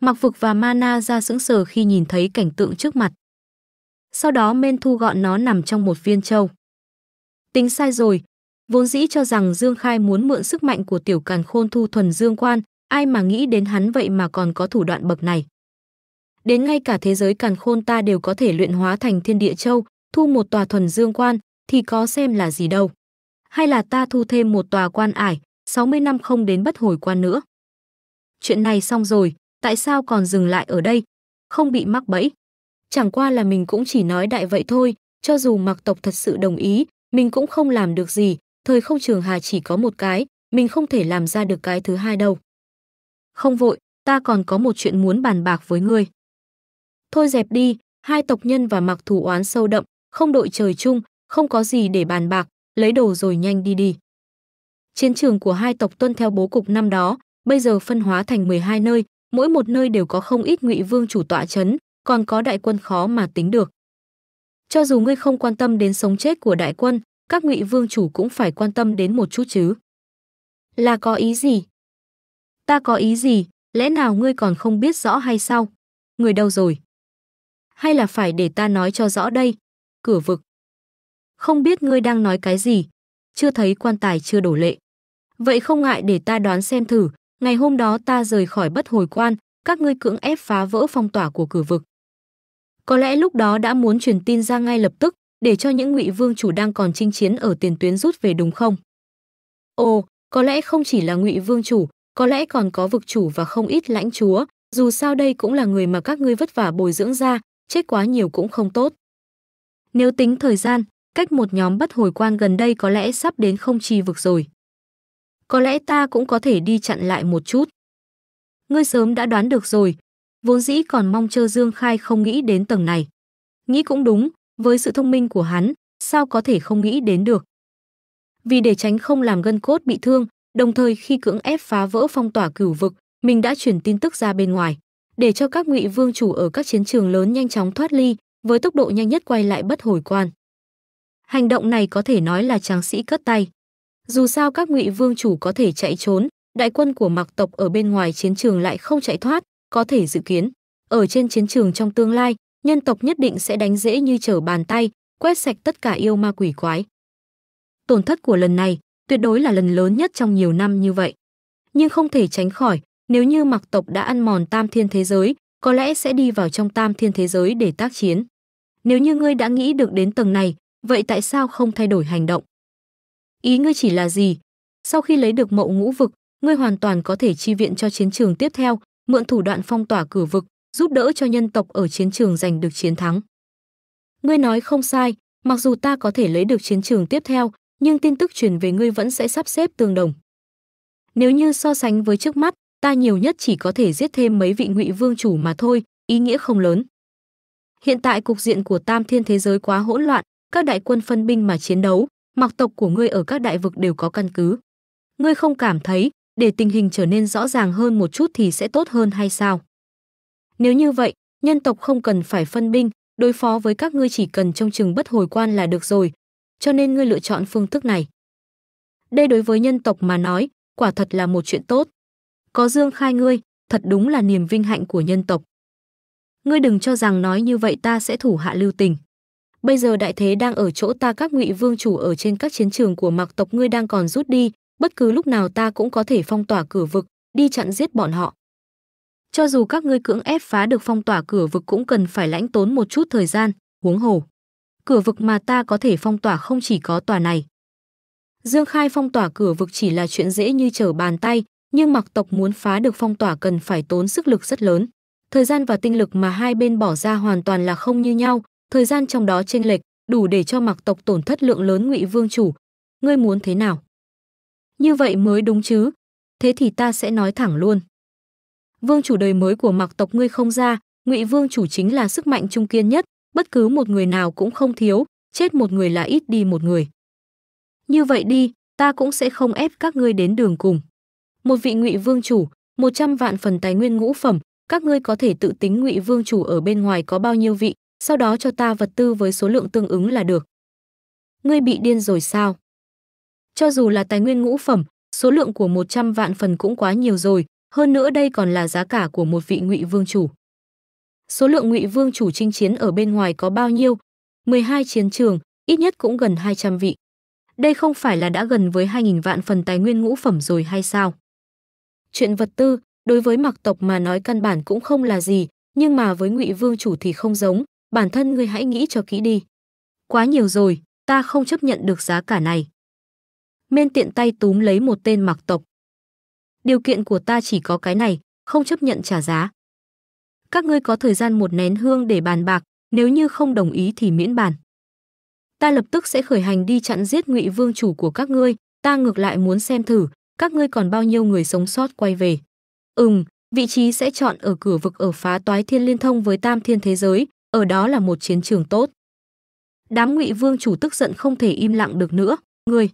Mặc Vực và Mana ra sững sờ khi nhìn thấy cảnh tượng trước mặt. Sau đó Men thu gọn nó nằm trong một viên châu. Tính sai rồi, vốn dĩ cho rằng Dương Khai muốn mượn sức mạnh của tiểu càn khôn thu thuần Dương Quan, ai mà nghĩ đến hắn vậy mà còn có thủ đoạn bậc này. Đến ngay cả thế giới càn khôn ta đều có thể luyện hóa thành thiên địa châu, thu một tòa thuần dương quan, thì có xem là gì đâu. Hay là ta thu thêm một tòa quan ải, 60 năm không đến bất hồi quan nữa. Chuyện này xong rồi, tại sao còn dừng lại ở đây? Không bị mắc bẫy. Chẳng qua là mình cũng chỉ nói đại vậy thôi, cho dù mặc tộc thật sự đồng ý, mình cũng không làm được gì, thời không trường hà chỉ có một cái, mình không thể làm ra được cái thứ hai đâu. Không vội, ta còn có một chuyện muốn bàn bạc với ngươi. Thôi dẹp đi, hai tộc nhân và mặc thủ oán sâu đậm, không đội trời chung, không có gì để bàn bạc, lấy đồ rồi nhanh đi đi. Chiến trường của hai tộc tuân theo bố cục năm đó, bây giờ phân hóa thành 12 nơi, mỗi một nơi đều có không ít ngụy vương chủ tọa chấn, còn có đại quân khó mà tính được. Cho dù ngươi không quan tâm đến sống chết của đại quân, các ngụy vương chủ cũng phải quan tâm đến một chút chứ. Là có ý gì? Ta có ý gì, lẽ nào ngươi còn không biết rõ hay sao? Người đâu rồi? Hay là phải để ta nói cho rõ đây? Cửa vực. Không biết ngươi đang nói cái gì? chưa thấy quan tài chưa đổ lệ. Vậy không ngại để ta đoán xem thử, ngày hôm đó ta rời khỏi bất hồi quan, các ngươi cưỡng ép phá vỡ phong tỏa của cửa vực. Có lẽ lúc đó đã muốn truyền tin ra ngay lập tức, để cho những ngụy vương chủ đang còn chinh chiến ở tiền tuyến rút về đúng không? Ồ, có lẽ không chỉ là ngụy vương chủ, có lẽ còn có vực chủ và không ít lãnh chúa, dù sao đây cũng là người mà các ngươi vất vả bồi dưỡng ra, chết quá nhiều cũng không tốt. Nếu tính thời gian, cách một nhóm bất hồi quan gần đây có lẽ sắp đến không trì vực rồi. Có lẽ ta cũng có thể đi chặn lại một chút. Ngươi sớm đã đoán được rồi, vốn dĩ còn mong chờ Dương Khai không nghĩ đến tầng này. Nghĩ cũng đúng, với sự thông minh của hắn, sao có thể không nghĩ đến được. Vì để tránh không làm gân cốt bị thương, đồng thời khi cưỡng ép phá vỡ phong tỏa cửu vực, mình đã chuyển tin tức ra bên ngoài, để cho các ngụy vương chủ ở các chiến trường lớn nhanh chóng thoát ly, với tốc độ nhanh nhất quay lại bất hồi quan. Hành động này có thể nói là tráng sĩ cất tay. Dù sao các ngụy vương chủ có thể chạy trốn, đại quân của Mặc tộc ở bên ngoài chiến trường lại không chạy thoát, có thể dự kiến. Ở trên chiến trường trong tương lai, nhân tộc nhất định sẽ đánh dễ như trở bàn tay, quét sạch tất cả yêu ma quỷ quái. Tổn thất của lần này tuyệt đối là lần lớn nhất trong nhiều năm như vậy. Nhưng không thể tránh khỏi, nếu như mặc tộc đã ăn mòn tam thiên thế giới, có lẽ sẽ đi vào trong tam thiên thế giới để tác chiến. Nếu như ngươi đã nghĩ được đến tầng này, vậy tại sao không thay đổi hành động? Ý ngươi chỉ là gì? Sau khi lấy được mậu ngũ vực, ngươi hoàn toàn có thể chi viện cho chiến trường tiếp theo, mượn thủ đoạn phong tỏa cửa vực, giúp đỡ cho nhân tộc ở chiến trường giành được chiến thắng. Ngươi nói không sai, mặc dù ta có thể lấy được chiến trường tiếp theo, nhưng tin tức truyền về ngươi vẫn sẽ sắp xếp tương đồng. Nếu như so sánh với trước mắt, ta nhiều nhất chỉ có thể giết thêm mấy vị ngụy vương chủ mà thôi, ý nghĩa không lớn. Hiện tại cục diện của tam thiên thế giới quá hỗn loạn, các đại quân phân binh mà chiến đấu, mặc tộc của ngươi ở các đại vực đều có căn cứ. Ngươi không cảm thấy, để tình hình trở nên rõ ràng hơn một chút thì sẽ tốt hơn hay sao? Nếu như vậy, nhân tộc không cần phải phân binh, đối phó với các ngươi chỉ cần trông chừng bất hồi quan là được rồi, cho nên ngươi lựa chọn phương thức này. Đây đối với nhân tộc mà nói, quả thật là một chuyện tốt. Có dương khai ngươi, thật đúng là niềm vinh hạnh của nhân tộc. Ngươi đừng cho rằng nói như vậy ta sẽ thủ hạ lưu tình bây giờ đại thế đang ở chỗ ta các ngụy vương chủ ở trên các chiến trường của mặc tộc ngươi đang còn rút đi, bất cứ lúc nào ta cũng có thể phong tỏa cửa vực, đi chặn giết bọn họ. Cho dù các ngươi cưỡng ép phá được phong tỏa cửa vực cũng cần phải lãnh tốn một chút thời gian, huống hồ. Cửa vực mà ta có thể phong tỏa không chỉ có tòa này. Dương Khai phong tỏa cửa vực chỉ là chuyện dễ như trở bàn tay, nhưng mặc tộc muốn phá được phong tỏa cần phải tốn sức lực rất lớn. Thời gian và tinh lực mà hai bên bỏ ra hoàn toàn là không như nhau, thời gian trong đó chênh lệch, đủ để cho Mạc tộc tổn thất lượng lớn Ngụy Vương chủ. Ngươi muốn thế nào? Như vậy mới đúng chứ? Thế thì ta sẽ nói thẳng luôn. Vương chủ đời mới của Mạc tộc ngươi không ra, Ngụy Vương chủ chính là sức mạnh trung kiên nhất, bất cứ một người nào cũng không thiếu, chết một người là ít đi một người. Như vậy đi, ta cũng sẽ không ép các ngươi đến đường cùng. Một vị Ngụy Vương chủ, một trăm vạn phần tài nguyên ngũ phẩm, các ngươi có thể tự tính Ngụy Vương chủ ở bên ngoài có bao nhiêu vị, sau đó cho ta vật tư với số lượng tương ứng là được. Ngươi bị điên rồi sao? Cho dù là tài nguyên ngũ phẩm, số lượng của 100 vạn phần cũng quá nhiều rồi, hơn nữa đây còn là giá cả của một vị ngụy vương chủ. Số lượng ngụy vương chủ chinh chiến ở bên ngoài có bao nhiêu? 12 chiến trường, ít nhất cũng gần 200 vị. Đây không phải là đã gần với 2.000 vạn phần tài nguyên ngũ phẩm rồi hay sao? Chuyện vật tư, đối với mặc tộc mà nói căn bản cũng không là gì, nhưng mà với ngụy vương chủ thì không giống, bản thân ngươi hãy nghĩ cho kỹ đi. Quá nhiều rồi, ta không chấp nhận được giá cả này. Miên tiện tay túm lấy một tên mặc tộc. Điều kiện của ta chỉ có cái này, không chấp nhận trả giá. Các ngươi có thời gian một nén hương để bàn bạc, nếu như không đồng ý thì miễn bàn. Ta lập tức sẽ khởi hành đi chặn giết ngụy vương chủ của các ngươi, ta ngược lại muốn xem thử, các ngươi còn bao nhiêu người sống sót quay về. Ừm, vị trí sẽ chọn ở cửa vực ở phá toái thiên liên thông với tam thiên thế giới, ở đó là một chiến trường tốt. Đám Ngụy Vương chủ tức giận không thể im lặng được nữa, ngươi,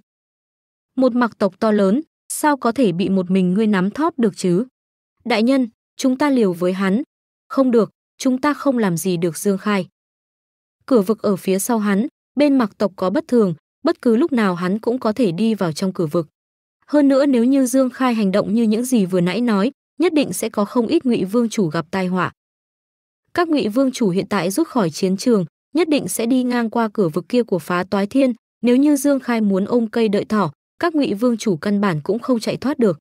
một mặc tộc to lớn, sao có thể bị một mình ngươi nắm thóp được chứ? Đại nhân, chúng ta liều với hắn. Không được, chúng ta không làm gì được Dương Khai. Cửa vực ở phía sau hắn, bên mặc tộc có bất thường, bất cứ lúc nào hắn cũng có thể đi vào trong cửa vực. Hơn nữa nếu như Dương Khai hành động như những gì vừa nãy nói, nhất định sẽ có không ít ngụy vương chủ gặp tai họa các ngụy vương chủ hiện tại rút khỏi chiến trường, nhất định sẽ đi ngang qua cửa vực kia của phá toái thiên, nếu như Dương Khai muốn ôm cây đợi thỏ, các ngụy vương chủ căn bản cũng không chạy thoát được.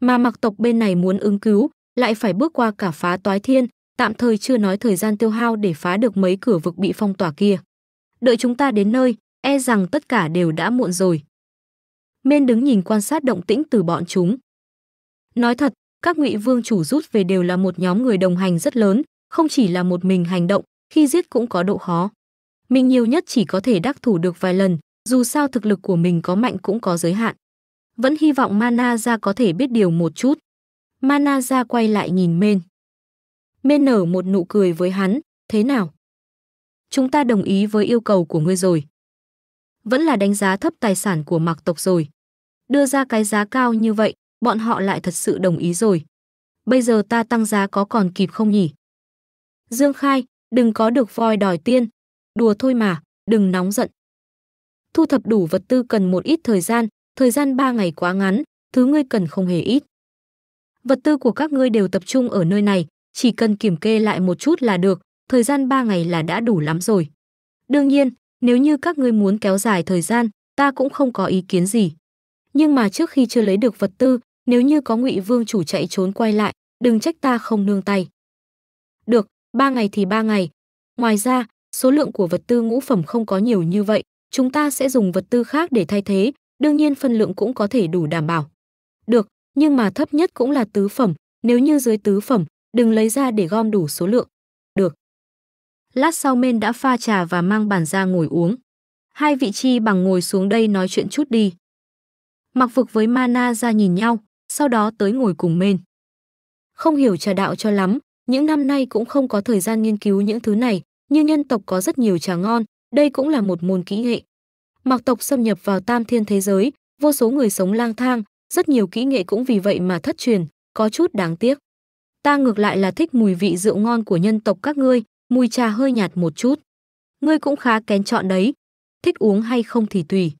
Mà mặc tộc bên này muốn ứng cứu, lại phải bước qua cả phá toái thiên, tạm thời chưa nói thời gian tiêu hao để phá được mấy cửa vực bị phong tỏa kia. Đợi chúng ta đến nơi, e rằng tất cả đều đã muộn rồi. Mên đứng nhìn quan sát động tĩnh từ bọn chúng. Nói thật, các ngụy vương chủ rút về đều là một nhóm người đồng hành rất lớn, không chỉ là một mình hành động, khi giết cũng có độ khó. Mình nhiều nhất chỉ có thể đắc thủ được vài lần, dù sao thực lực của mình có mạnh cũng có giới hạn. Vẫn hy vọng Mana Ra có thể biết điều một chút. Mana Ra quay lại nhìn Mên. Mên nở một nụ cười với hắn, thế nào? Chúng ta đồng ý với yêu cầu của ngươi rồi. Vẫn là đánh giá thấp tài sản của mạc tộc rồi. Đưa ra cái giá cao như vậy, bọn họ lại thật sự đồng ý rồi. Bây giờ ta tăng giá có còn kịp không nhỉ? Dương Khai, đừng có được voi đòi tiên. Đùa thôi mà, đừng nóng giận. Thu thập đủ vật tư cần một ít thời gian, thời gian ba ngày quá ngắn, thứ ngươi cần không hề ít. Vật tư của các ngươi đều tập trung ở nơi này, chỉ cần kiểm kê lại một chút là được, thời gian ba ngày là đã đủ lắm rồi. Đương nhiên, nếu như các ngươi muốn kéo dài thời gian, ta cũng không có ý kiến gì. Nhưng mà trước khi chưa lấy được vật tư, nếu như có Ngụy Vương chủ chạy trốn quay lại, đừng trách ta không nương tay. Được, ba ngày thì ba ngày. Ngoài ra, số lượng của vật tư ngũ phẩm không có nhiều như vậy, chúng ta sẽ dùng vật tư khác để thay thế, đương nhiên phân lượng cũng có thể đủ đảm bảo. Được, nhưng mà thấp nhất cũng là tứ phẩm, nếu như dưới tứ phẩm, đừng lấy ra để gom đủ số lượng. Được. Lát sau men đã pha trà và mang bàn ra ngồi uống. Hai vị chi bằng ngồi xuống đây nói chuyện chút đi. Mặc vực với Mana ra nhìn nhau, sau đó tới ngồi cùng men. Không hiểu trà đạo cho lắm, những năm nay cũng không có thời gian nghiên cứu những thứ này, nhưng nhân tộc có rất nhiều trà ngon, đây cũng là một môn kỹ nghệ. Mặc tộc xâm nhập vào tam thiên thế giới, vô số người sống lang thang, rất nhiều kỹ nghệ cũng vì vậy mà thất truyền, có chút đáng tiếc. Ta ngược lại là thích mùi vị rượu ngon của nhân tộc các ngươi, mùi trà hơi nhạt một chút. Ngươi cũng khá kén chọn đấy, thích uống hay không thì tùy.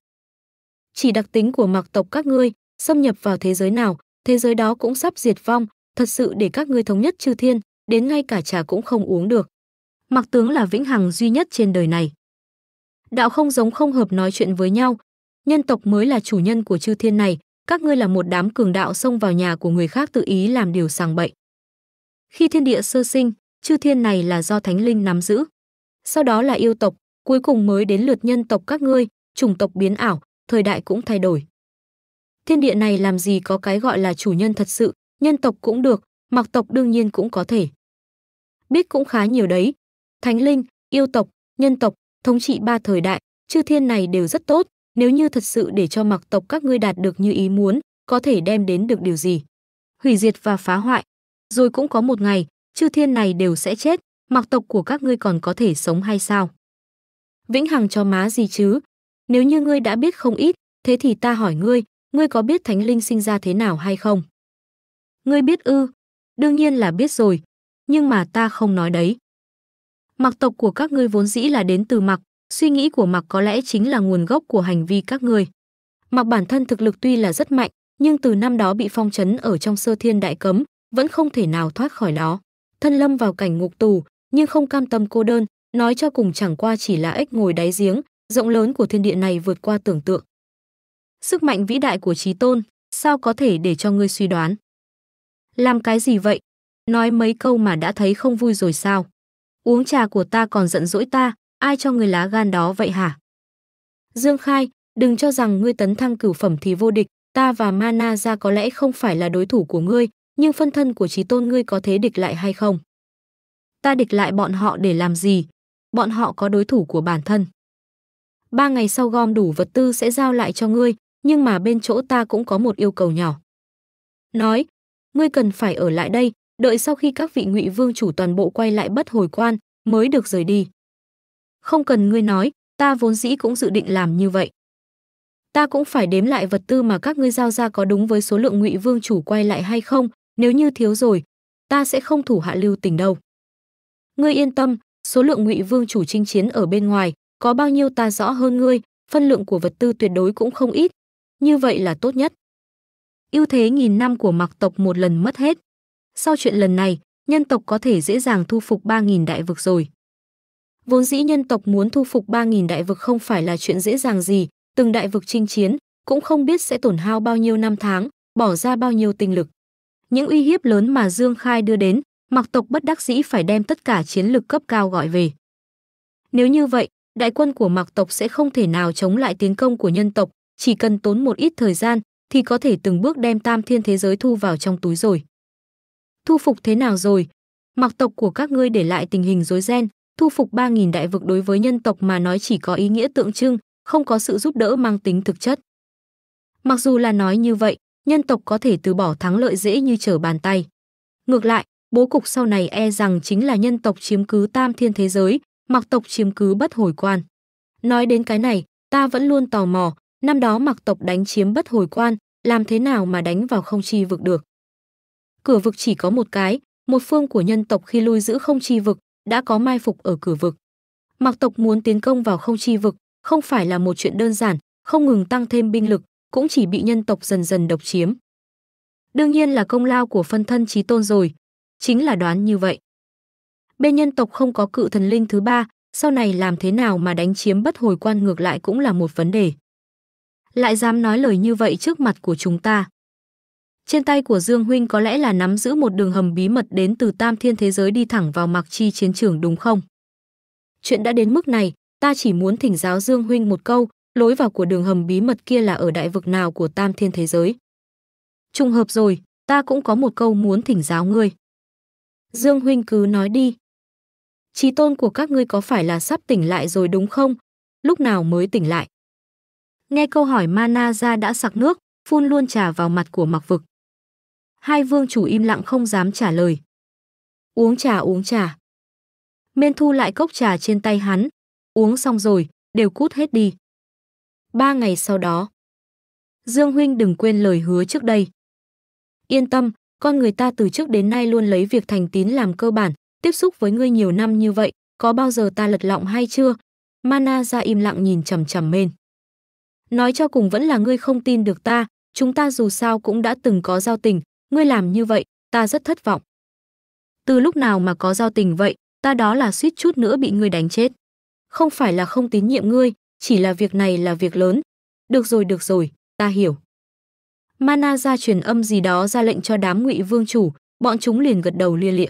Chỉ đặc tính của mặc tộc các ngươi, xâm nhập vào thế giới nào, thế giới đó cũng sắp diệt vong, thật sự để các ngươi thống nhất chư thiên, đến ngay cả trà cũng không uống được. Mặc tướng là vĩnh hằng duy nhất trên đời này. Đạo không giống không hợp nói chuyện với nhau, nhân tộc mới là chủ nhân của chư thiên này, các ngươi là một đám cường đạo xông vào nhà của người khác tự ý làm điều sàng bậy. Khi thiên địa sơ sinh, chư thiên này là do thánh linh nắm giữ. Sau đó là yêu tộc, cuối cùng mới đến lượt nhân tộc các ngươi, chủng tộc biến ảo, thời đại cũng thay đổi. Thiên địa này làm gì có cái gọi là chủ nhân thật sự, nhân tộc cũng được, mặc tộc đương nhiên cũng có thể. Biết cũng khá nhiều đấy. Thánh linh, yêu tộc, nhân tộc, thống trị ba thời đại, chư thiên này đều rất tốt, nếu như thật sự để cho mặc tộc các ngươi đạt được như ý muốn, có thể đem đến được điều gì? Hủy diệt và phá hoại. Rồi cũng có một ngày, chư thiên này đều sẽ chết, mặc tộc của các ngươi còn có thể sống hay sao? Vĩnh hằng cho má gì chứ? Nếu như ngươi đã biết không ít, thế thì ta hỏi ngươi, ngươi có biết thánh linh sinh ra thế nào hay không? Ngươi biết ư, Đương nhiên là biết rồi, nhưng mà ta không nói đấy. Mặc tộc của các ngươi vốn dĩ là đến từ mặc, suy nghĩ của mặc có lẽ chính là nguồn gốc của hành vi các ngươi. Mặc bản thân thực lực tuy là rất mạnh, nhưng từ năm đó bị phong trấn ở trong sơ thiên đại cấm, vẫn không thể nào thoát khỏi đó. Thân lâm vào cảnh ngục tù, nhưng không cam tâm cô đơn, nói cho cùng chẳng qua chỉ là ếch ngồi đáy giếng, rộng lớn của thiên địa này vượt qua tưởng tượng. Sức mạnh vĩ đại của trí Tôn, sao có thể để cho ngươi suy đoán? Làm cái gì vậy? Nói mấy câu mà đã thấy không vui rồi sao? Uống trà của ta còn giận dỗi ta, ai cho người lá gan đó vậy hả? Dương Khai, đừng cho rằng ngươi tấn thăng cửu phẩm thì vô địch, ta và Mana ra có lẽ không phải là đối thủ của ngươi, nhưng phân thân của trí tôn ngươi có thế địch lại hay không? Ta địch lại bọn họ để làm gì? Bọn họ có đối thủ của bản thân. Ba ngày sau gom đủ vật tư sẽ giao lại cho ngươi, nhưng mà bên chỗ ta cũng có một yêu cầu nhỏ. Nói, ngươi cần phải ở lại đây, đợi sau khi các vị ngụy vương chủ toàn bộ quay lại bất hồi quan, mới được rời đi. Không cần ngươi nói, ta vốn dĩ cũng dự định làm như vậy. Ta cũng phải đếm lại vật tư mà các ngươi giao ra có đúng với số lượng ngụy vương chủ quay lại hay không, nếu như thiếu rồi, ta sẽ không thủ hạ lưu tình đâu. Ngươi yên tâm, số lượng ngụy vương chủ chinh chiến ở bên ngoài, có bao nhiêu ta rõ hơn ngươi, phân lượng của vật tư tuyệt đối cũng không ít. Như vậy là tốt nhất ưu thế nghìn năm của Mạc tộc một lần mất hết. Sau chuyện lần này, nhân tộc có thể dễ dàng thu phục 3.000 đại vực rồi. Vốn dĩ nhân tộc muốn thu phục 3.000 đại vực không phải là chuyện dễ dàng gì, từng đại vực chinh chiến, cũng không biết sẽ tổn hao bao nhiêu năm tháng, bỏ ra bao nhiêu tinh lực. Những uy hiếp lớn mà Dương Khai đưa đến, mặc tộc bất đắc dĩ phải đem tất cả chiến lực cấp cao gọi về. Nếu như vậy, đại quân của mặc tộc sẽ không thể nào chống lại tiến công của nhân tộc, chỉ cần tốn một ít thời gian, thì có thể từng bước đem tam thiên thế giới thu vào trong túi rồi. Thu phục thế nào rồi? Mặc tộc của các ngươi để lại tình hình rối ren, thu phục 3.000 đại vực đối với nhân tộc mà nói chỉ có ý nghĩa tượng trưng, không có sự giúp đỡ mang tính thực chất. Mặc dù là nói như vậy, nhân tộc có thể từ bỏ thắng lợi dễ như trở bàn tay. Ngược lại, bố cục sau này e rằng chính là nhân tộc chiếm cứ tam thiên thế giới, mặc tộc chiếm cứ bất hồi quan. Nói đến cái này, ta vẫn luôn tò mò, Năm đó mặc tộc đánh chiếm bất hồi quan, làm thế nào mà đánh vào không chi vực được. Cửa vực chỉ có một cái, một phương của nhân tộc khi lui giữ không chi vực, đã có mai phục ở cửa vực. Mặc tộc muốn tiến công vào không chi vực, không phải là một chuyện đơn giản, không ngừng tăng thêm binh lực, cũng chỉ bị nhân tộc dần dần độc chiếm. Đương nhiên là công lao của phân thân trí tôn rồi, chính là đoán như vậy. Bên nhân tộc không có cự thần linh thứ ba, sau này làm thế nào mà đánh chiếm bất hồi quan ngược lại cũng là một vấn đề lại dám nói lời như vậy trước mặt của chúng ta. Trên tay của Dương Huynh có lẽ là nắm giữ một đường hầm bí mật đến từ tam thiên thế giới đi thẳng vào mặc chi chiến trường đúng không? Chuyện đã đến mức này, ta chỉ muốn thỉnh giáo Dương Huynh một câu, lối vào của đường hầm bí mật kia là ở đại vực nào của tam thiên thế giới? Trùng hợp rồi, ta cũng có một câu muốn thỉnh giáo ngươi. Dương Huynh cứ nói đi. trí tôn của các ngươi có phải là sắp tỉnh lại rồi đúng không? Lúc nào mới tỉnh lại? Nghe câu hỏi Mana ra đã sặc nước, phun luôn trà vào mặt của mặc vực. Hai vương chủ im lặng không dám trả lời. Uống trà uống trà. Miên thu lại cốc trà trên tay hắn. Uống xong rồi, đều cút hết đi. Ba ngày sau đó. Dương Huynh đừng quên lời hứa trước đây. Yên tâm, con người ta từ trước đến nay luôn lấy việc thành tín làm cơ bản, tiếp xúc với ngươi nhiều năm như vậy, có bao giờ ta lật lọng hay chưa? Mana ra im lặng nhìn chầm chầm mên nói cho cùng vẫn là ngươi không tin được ta, chúng ta dù sao cũng đã từng có giao tình, ngươi làm như vậy, ta rất thất vọng. Từ lúc nào mà có giao tình vậy, ta đó là suýt chút nữa bị ngươi đánh chết. Không phải là không tín nhiệm ngươi, chỉ là việc này là việc lớn. Được rồi, được rồi, ta hiểu. Mana ra truyền âm gì đó ra lệnh cho đám ngụy vương chủ, bọn chúng liền gật đầu lia lịa.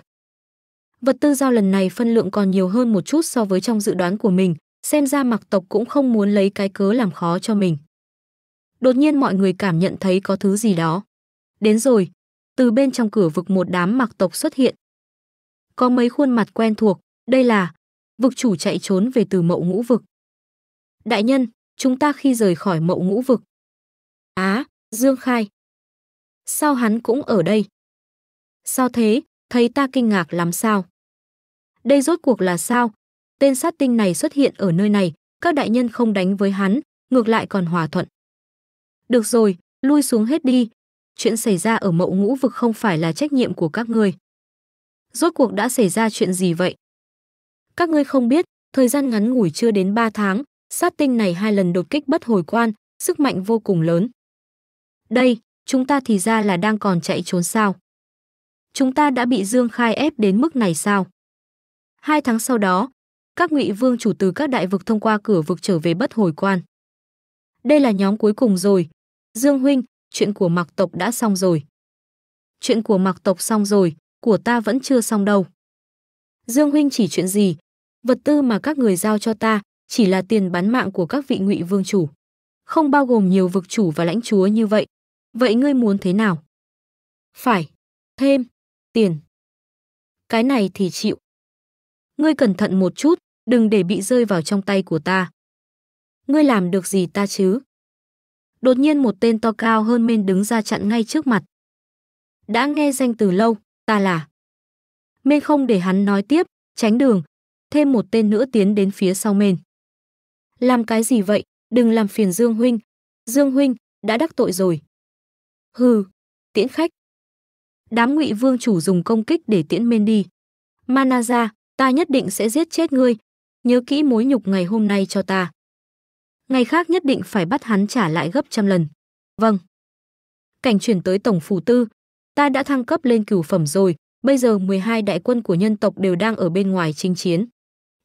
Vật tư giao lần này phân lượng còn nhiều hơn một chút so với trong dự đoán của mình, xem ra mặc tộc cũng không muốn lấy cái cớ làm khó cho mình. Đột nhiên mọi người cảm nhận thấy có thứ gì đó. Đến rồi, từ bên trong cửa vực một đám mặc tộc xuất hiện. Có mấy khuôn mặt quen thuộc, đây là vực chủ chạy trốn về từ mậu ngũ vực. Đại nhân, chúng ta khi rời khỏi mậu ngũ vực. Á, Dương Khai. Sao hắn cũng ở đây? Sao thế, thấy ta kinh ngạc lắm sao? Đây rốt cuộc là sao, tên sát tinh này xuất hiện ở nơi này, các đại nhân không đánh với hắn, ngược lại còn hòa thuận. Được rồi, lui xuống hết đi. Chuyện xảy ra ở mậu ngũ vực không phải là trách nhiệm của các ngươi. Rốt cuộc đã xảy ra chuyện gì vậy? Các ngươi không biết, thời gian ngắn ngủi chưa đến 3 tháng, sát tinh này hai lần đột kích bất hồi quan, sức mạnh vô cùng lớn. Đây, chúng ta thì ra là đang còn chạy trốn sao? Chúng ta đã bị Dương Khai ép đến mức này sao? Hai tháng sau đó, các ngụy vương chủ từ các đại vực thông qua cửa vực trở về bất hồi quan. Đây là nhóm cuối cùng rồi. Dương huynh, chuyện của mặc tộc đã xong rồi. Chuyện của mặc tộc xong rồi, của ta vẫn chưa xong đâu. Dương huynh chỉ chuyện gì? Vật tư mà các người giao cho ta chỉ là tiền bán mạng của các vị ngụy vương chủ. Không bao gồm nhiều vực chủ và lãnh chúa như vậy. Vậy ngươi muốn thế nào? Phải. Thêm. Tiền. Cái này thì chịu ngươi cẩn thận một chút, đừng để bị rơi vào trong tay của ta. Ngươi làm được gì ta chứ? Đột nhiên một tên to cao hơn men đứng ra chặn ngay trước mặt. Đã nghe danh từ lâu, ta là. Men không để hắn nói tiếp, tránh đường. Thêm một tên nữa tiến đến phía sau men. Làm cái gì vậy? Đừng làm phiền Dương Huynh. Dương Huynh, đã đắc tội rồi. Hừ, tiễn khách. Đám ngụy vương chủ dùng công kích để tiễn men đi. Manaza, ta nhất định sẽ giết chết ngươi, nhớ kỹ mối nhục ngày hôm nay cho ta. Ngày khác nhất định phải bắt hắn trả lại gấp trăm lần. Vâng. Cảnh chuyển tới Tổng Phủ Tư, ta đã thăng cấp lên cửu phẩm rồi, bây giờ 12 đại quân của nhân tộc đều đang ở bên ngoài chinh chiến.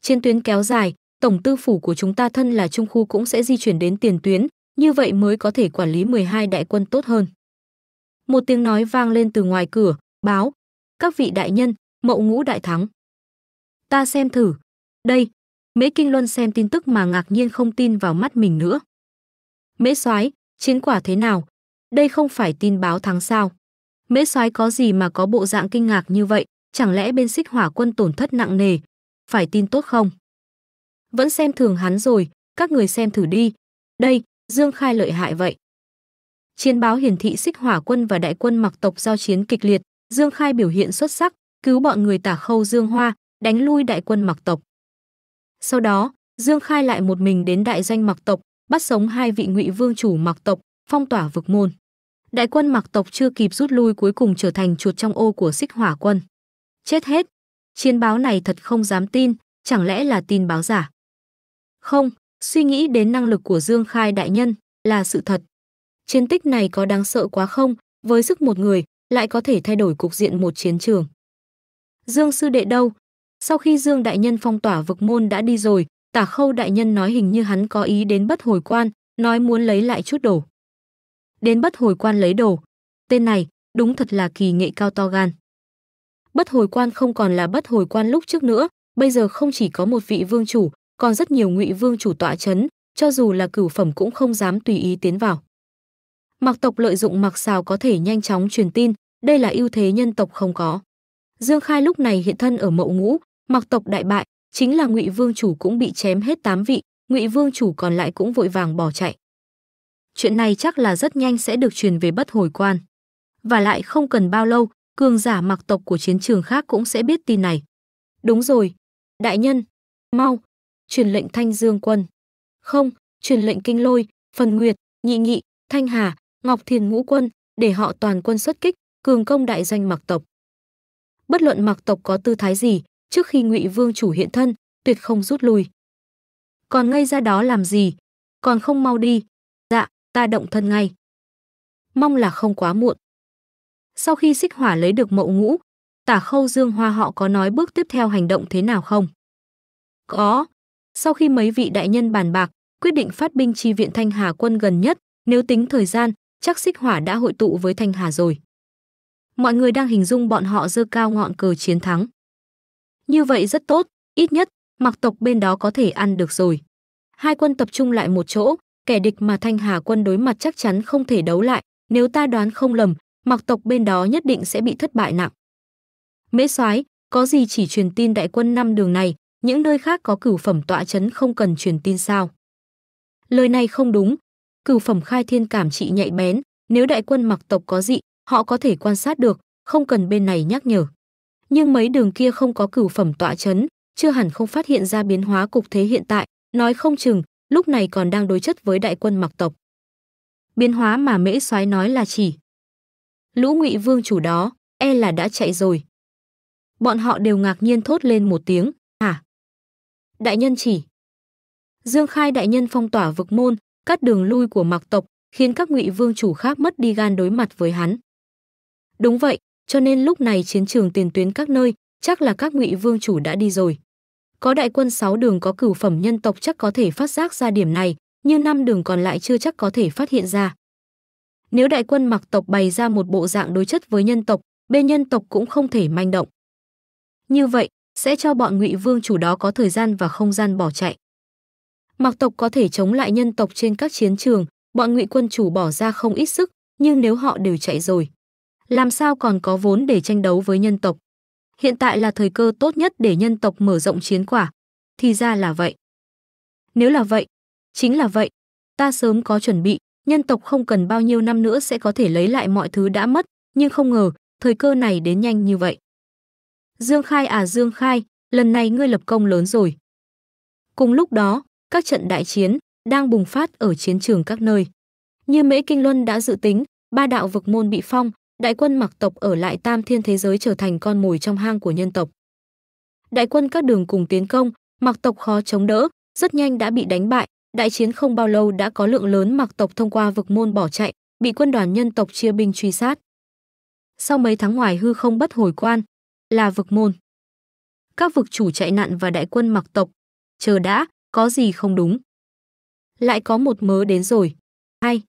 trên tuyến kéo dài, Tổng Tư Phủ của chúng ta thân là Trung Khu cũng sẽ di chuyển đến tiền tuyến, như vậy mới có thể quản lý 12 đại quân tốt hơn. Một tiếng nói vang lên từ ngoài cửa, báo. Các vị đại nhân, mậu ngũ đại thắng ta xem thử. Đây, Mễ Kinh Luân xem tin tức mà ngạc nhiên không tin vào mắt mình nữa. Mễ Soái, chiến quả thế nào? Đây không phải tin báo thắng sao? Mễ Soái có gì mà có bộ dạng kinh ngạc như vậy, chẳng lẽ bên Xích Hỏa quân tổn thất nặng nề? Phải tin tốt không? Vẫn xem thường hắn rồi, các người xem thử đi. Đây, Dương Khai lợi hại vậy. Chiến báo hiển thị Xích Hỏa quân và đại quân Mặc tộc giao chiến kịch liệt, Dương Khai biểu hiện xuất sắc, cứu bọn người Tả Khâu Dương Hoa, đánh lui đại quân mặc tộc. Sau đó, Dương Khai lại một mình đến đại doanh Mặc tộc, bắt sống hai vị ngụy vương chủ Mặc tộc, phong tỏa vực môn. Đại quân Mặc tộc chưa kịp rút lui cuối cùng trở thành chuột trong ô của Xích Hỏa quân. Chết hết. Chiến báo này thật không dám tin, chẳng lẽ là tin báo giả? Không, suy nghĩ đến năng lực của Dương Khai đại nhân là sự thật. Chiến tích này có đáng sợ quá không, với sức một người lại có thể thay đổi cục diện một chiến trường. Dương sư đệ đâu, sau khi Dương Đại Nhân phong tỏa vực môn đã đi rồi, Tả Khâu Đại Nhân nói hình như hắn có ý đến bất hồi quan, nói muốn lấy lại chút đồ. Đến bất hồi quan lấy đồ. Tên này, đúng thật là kỳ nghệ cao to gan. Bất hồi quan không còn là bất hồi quan lúc trước nữa, bây giờ không chỉ có một vị vương chủ, còn rất nhiều ngụy vương chủ tọa chấn, cho dù là cửu phẩm cũng không dám tùy ý tiến vào. Mặc tộc lợi dụng mặc xào có thể nhanh chóng truyền tin, đây là ưu thế nhân tộc không có. Dương Khai lúc này hiện thân ở Mậu Ngũ, Mặc tộc đại bại, chính là Ngụy Vương chủ cũng bị chém hết tám vị, Ngụy Vương chủ còn lại cũng vội vàng bỏ chạy. Chuyện này chắc là rất nhanh sẽ được truyền về Bất Hồi Quan. Và lại không cần bao lâu, cường giả Mặc tộc của chiến trường khác cũng sẽ biết tin này. Đúng rồi, đại nhân, mau truyền lệnh Thanh Dương quân. Không, truyền lệnh Kinh Lôi, Phần Nguyệt, Nhị Nghị, Thanh Hà, Ngọc Thiền Ngũ quân để họ toàn quân xuất kích, cường công đại danh Mặc tộc bất luận mạc tộc có tư thái gì trước khi ngụy vương chủ hiện thân tuyệt không rút lui còn ngay ra đó làm gì còn không mau đi dạ ta động thân ngay mong là không quá muộn sau khi xích hỏa lấy được mậu ngũ tả khâu dương hoa họ có nói bước tiếp theo hành động thế nào không có sau khi mấy vị đại nhân bàn bạc quyết định phát binh chi viện thanh hà quân gần nhất nếu tính thời gian chắc xích hỏa đã hội tụ với thanh hà rồi mọi người đang hình dung bọn họ dơ cao ngọn cờ chiến thắng. Như vậy rất tốt, ít nhất, mặc tộc bên đó có thể ăn được rồi. Hai quân tập trung lại một chỗ, kẻ địch mà Thanh Hà quân đối mặt chắc chắn không thể đấu lại, nếu ta đoán không lầm, mặc tộc bên đó nhất định sẽ bị thất bại nặng. Mễ soái có gì chỉ truyền tin đại quân năm đường này, những nơi khác có cửu phẩm tọa chấn không cần truyền tin sao? Lời này không đúng, cửu phẩm khai thiên cảm trị nhạy bén, nếu đại quân mặc tộc có dị, họ có thể quan sát được, không cần bên này nhắc nhở. Nhưng mấy đường kia không có cửu phẩm tọa chấn, chưa hẳn không phát hiện ra biến hóa cục thế hiện tại, nói không chừng, lúc này còn đang đối chất với đại quân mặc tộc. Biến hóa mà mễ soái nói là chỉ. Lũ ngụy vương chủ đó, e là đã chạy rồi. Bọn họ đều ngạc nhiên thốt lên một tiếng, hả? đại nhân chỉ. Dương Khai đại nhân phong tỏa vực môn, cắt đường lui của mặc tộc, khiến các ngụy vương chủ khác mất đi gan đối mặt với hắn. Đúng vậy, cho nên lúc này chiến trường tiền tuyến các nơi, chắc là các ngụy vương chủ đã đi rồi. Có đại quân sáu đường có cửu phẩm nhân tộc chắc có thể phát giác ra điểm này, nhưng năm đường còn lại chưa chắc có thể phát hiện ra. Nếu đại quân mặc tộc bày ra một bộ dạng đối chất với nhân tộc, bên nhân tộc cũng không thể manh động. Như vậy, sẽ cho bọn ngụy vương chủ đó có thời gian và không gian bỏ chạy. Mặc tộc có thể chống lại nhân tộc trên các chiến trường, bọn ngụy quân chủ bỏ ra không ít sức, nhưng nếu họ đều chạy rồi, làm sao còn có vốn để tranh đấu với nhân tộc. Hiện tại là thời cơ tốt nhất để nhân tộc mở rộng chiến quả. Thì ra là vậy. Nếu là vậy, chính là vậy. Ta sớm có chuẩn bị, nhân tộc không cần bao nhiêu năm nữa sẽ có thể lấy lại mọi thứ đã mất, nhưng không ngờ, thời cơ này đến nhanh như vậy. Dương Khai à Dương Khai, lần này ngươi lập công lớn rồi. Cùng lúc đó, các trận đại chiến đang bùng phát ở chiến trường các nơi. Như Mễ Kinh Luân đã dự tính, ba đạo vực môn bị phong, đại quân mặc tộc ở lại tam thiên thế giới trở thành con mồi trong hang của nhân tộc. Đại quân các đường cùng tiến công, mặc tộc khó chống đỡ, rất nhanh đã bị đánh bại, đại chiến không bao lâu đã có lượng lớn mặc tộc thông qua vực môn bỏ chạy, bị quân đoàn nhân tộc chia binh truy sát. Sau mấy tháng ngoài hư không bất hồi quan, là vực môn. Các vực chủ chạy nạn và đại quân mặc tộc, chờ đã, có gì không đúng. Lại có một mớ đến rồi. Hay.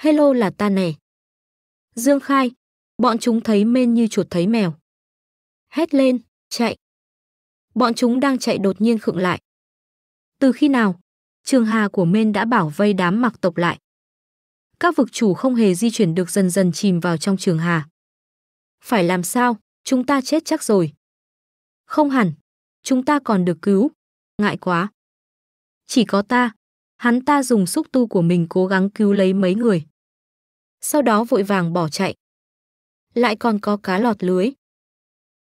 Hello là ta nè. Dương Khai, bọn chúng thấy mên như chuột thấy mèo. Hét lên, chạy. Bọn chúng đang chạy đột nhiên khựng lại. Từ khi nào, trường hà của mên đã bảo vây đám mặc tộc lại. Các vực chủ không hề di chuyển được dần dần chìm vào trong trường hà. Phải làm sao, chúng ta chết chắc rồi. Không hẳn, chúng ta còn được cứu. Ngại quá. Chỉ có ta, hắn ta dùng xúc tu của mình cố gắng cứu lấy mấy người sau đó vội vàng bỏ chạy. Lại còn có cá lọt lưới.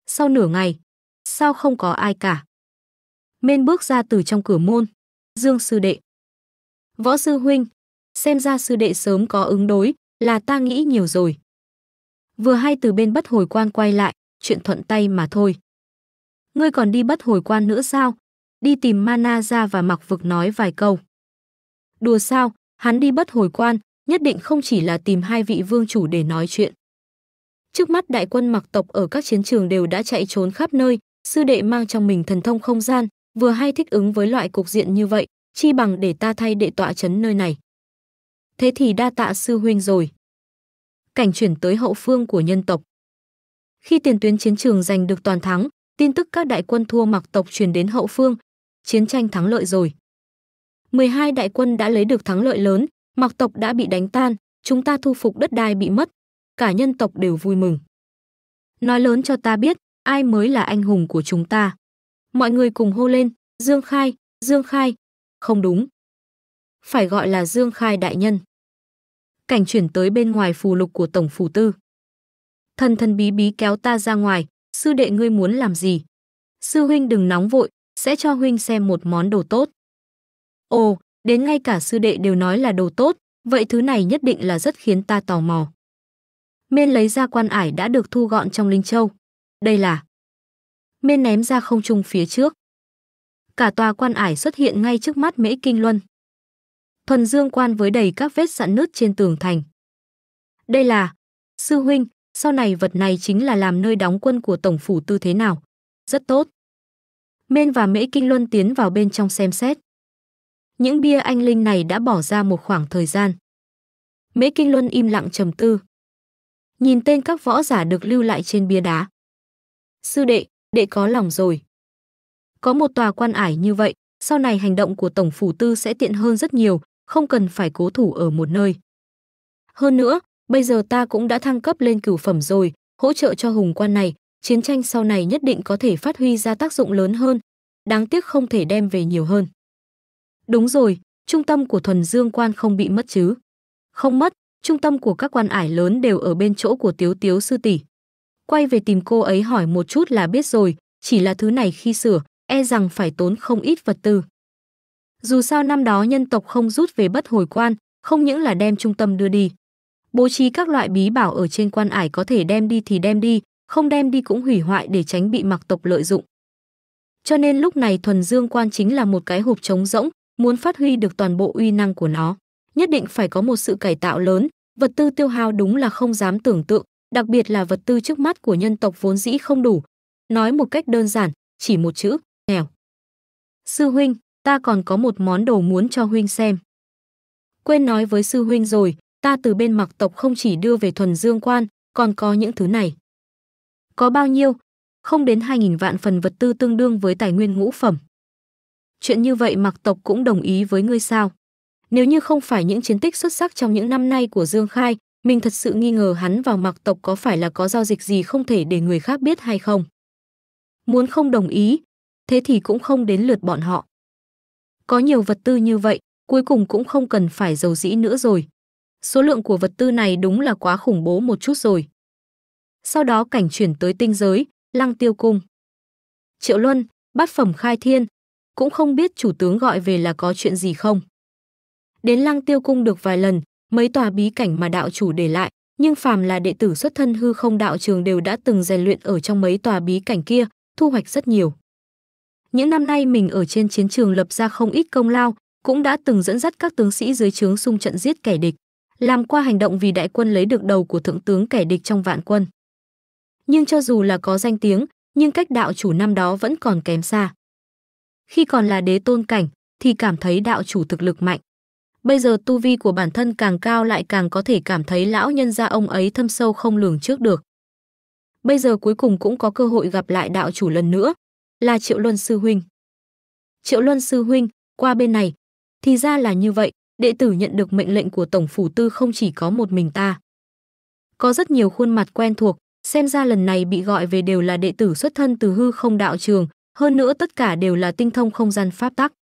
Sau nửa ngày, sao không có ai cả? Mên bước ra từ trong cửa môn, Dương sư đệ. Võ sư huynh, xem ra sư đệ sớm có ứng đối, là ta nghĩ nhiều rồi. Vừa hay từ bên bất hồi quan quay lại, chuyện thuận tay mà thôi. Ngươi còn đi bất hồi quan nữa sao? Đi tìm Mana ra và mặc vực nói vài câu. Đùa sao, hắn đi bất hồi quan, nhất định không chỉ là tìm hai vị vương chủ để nói chuyện. Trước mắt đại quân mặc tộc ở các chiến trường đều đã chạy trốn khắp nơi, sư đệ mang trong mình thần thông không gian, vừa hay thích ứng với loại cục diện như vậy, chi bằng để ta thay đệ tọa chấn nơi này. Thế thì đa tạ sư huynh rồi. Cảnh chuyển tới hậu phương của nhân tộc. Khi tiền tuyến chiến trường giành được toàn thắng, tin tức các đại quân thua mặc tộc truyền đến hậu phương, chiến tranh thắng lợi rồi. 12 đại quân đã lấy được thắng lợi lớn, Mặc tộc đã bị đánh tan, chúng ta thu phục đất đai bị mất, cả nhân tộc đều vui mừng. Nói lớn cho ta biết, ai mới là anh hùng của chúng ta. Mọi người cùng hô lên, Dương Khai, Dương Khai. Không đúng. Phải gọi là Dương Khai đại nhân. Cảnh chuyển tới bên ngoài phù lục của tổng phù tư. thần thần bí bí kéo ta ra ngoài, sư đệ ngươi muốn làm gì? Sư huynh đừng nóng vội, sẽ cho huynh xem một món đồ tốt. Ồ, đến ngay cả sư đệ đều nói là đồ tốt, vậy thứ này nhất định là rất khiến ta tò mò. Miên lấy ra quan ải đã được thu gọn trong Linh Châu. Đây là... Miên ném ra không trung phía trước. Cả tòa quan ải xuất hiện ngay trước mắt Mễ Kinh Luân. Thuần dương quan với đầy các vết sạn nứt trên tường thành. Đây là... Sư huynh, sau này vật này chính là làm nơi đóng quân của Tổng phủ tư thế nào. Rất tốt. Mên và Mễ Kinh Luân tiến vào bên trong xem xét những bia anh linh này đã bỏ ra một khoảng thời gian. Mễ Kinh Luân im lặng trầm tư. Nhìn tên các võ giả được lưu lại trên bia đá. Sư đệ, đệ có lòng rồi. Có một tòa quan ải như vậy, sau này hành động của Tổng Phủ Tư sẽ tiện hơn rất nhiều, không cần phải cố thủ ở một nơi. Hơn nữa, bây giờ ta cũng đã thăng cấp lên cửu phẩm rồi, hỗ trợ cho hùng quan này, chiến tranh sau này nhất định có thể phát huy ra tác dụng lớn hơn, đáng tiếc không thể đem về nhiều hơn. Đúng rồi, trung tâm của thuần dương quan không bị mất chứ. Không mất, trung tâm của các quan ải lớn đều ở bên chỗ của tiếu tiếu sư tỷ. Quay về tìm cô ấy hỏi một chút là biết rồi, chỉ là thứ này khi sửa, e rằng phải tốn không ít vật tư. Dù sao năm đó nhân tộc không rút về bất hồi quan, không những là đem trung tâm đưa đi. Bố trí các loại bí bảo ở trên quan ải có thể đem đi thì đem đi, không đem đi cũng hủy hoại để tránh bị mặc tộc lợi dụng. Cho nên lúc này thuần dương quan chính là một cái hộp trống rỗng, muốn phát huy được toàn bộ uy năng của nó, nhất định phải có một sự cải tạo lớn, vật tư tiêu hao đúng là không dám tưởng tượng, đặc biệt là vật tư trước mắt của nhân tộc vốn dĩ không đủ. Nói một cách đơn giản, chỉ một chữ, nghèo. Sư huynh, ta còn có một món đồ muốn cho huynh xem. Quên nói với sư huynh rồi, ta từ bên mặc tộc không chỉ đưa về thuần dương quan, còn có những thứ này. Có bao nhiêu? Không đến 2.000 vạn phần vật tư tương đương với tài nguyên ngũ phẩm chuyện như vậy mặc tộc cũng đồng ý với ngươi sao? Nếu như không phải những chiến tích xuất sắc trong những năm nay của Dương Khai, mình thật sự nghi ngờ hắn vào mặc tộc có phải là có giao dịch gì không thể để người khác biết hay không. Muốn không đồng ý, thế thì cũng không đến lượt bọn họ. Có nhiều vật tư như vậy, cuối cùng cũng không cần phải giàu dĩ nữa rồi. Số lượng của vật tư này đúng là quá khủng bố một chút rồi. Sau đó cảnh chuyển tới tinh giới, lăng tiêu cung. Triệu Luân, bát phẩm khai thiên, cũng không biết chủ tướng gọi về là có chuyện gì không. Đến lăng tiêu cung được vài lần, mấy tòa bí cảnh mà đạo chủ để lại, nhưng phàm là đệ tử xuất thân hư không đạo trường đều đã từng rèn luyện ở trong mấy tòa bí cảnh kia, thu hoạch rất nhiều. Những năm nay mình ở trên chiến trường lập ra không ít công lao, cũng đã từng dẫn dắt các tướng sĩ dưới trướng xung trận giết kẻ địch, làm qua hành động vì đại quân lấy được đầu của thượng tướng kẻ địch trong vạn quân. Nhưng cho dù là có danh tiếng, nhưng cách đạo chủ năm đó vẫn còn kém xa khi còn là đế tôn cảnh thì cảm thấy đạo chủ thực lực mạnh. Bây giờ tu vi của bản thân càng cao lại càng có thể cảm thấy lão nhân gia ông ấy thâm sâu không lường trước được. Bây giờ cuối cùng cũng có cơ hội gặp lại đạo chủ lần nữa, là Triệu Luân Sư Huynh. Triệu Luân Sư Huynh, qua bên này. Thì ra là như vậy, đệ tử nhận được mệnh lệnh của Tổng Phủ Tư không chỉ có một mình ta. Có rất nhiều khuôn mặt quen thuộc, xem ra lần này bị gọi về đều là đệ tử xuất thân từ hư không đạo trường, hơn nữa tất cả đều là tinh thông không gian pháp tắc.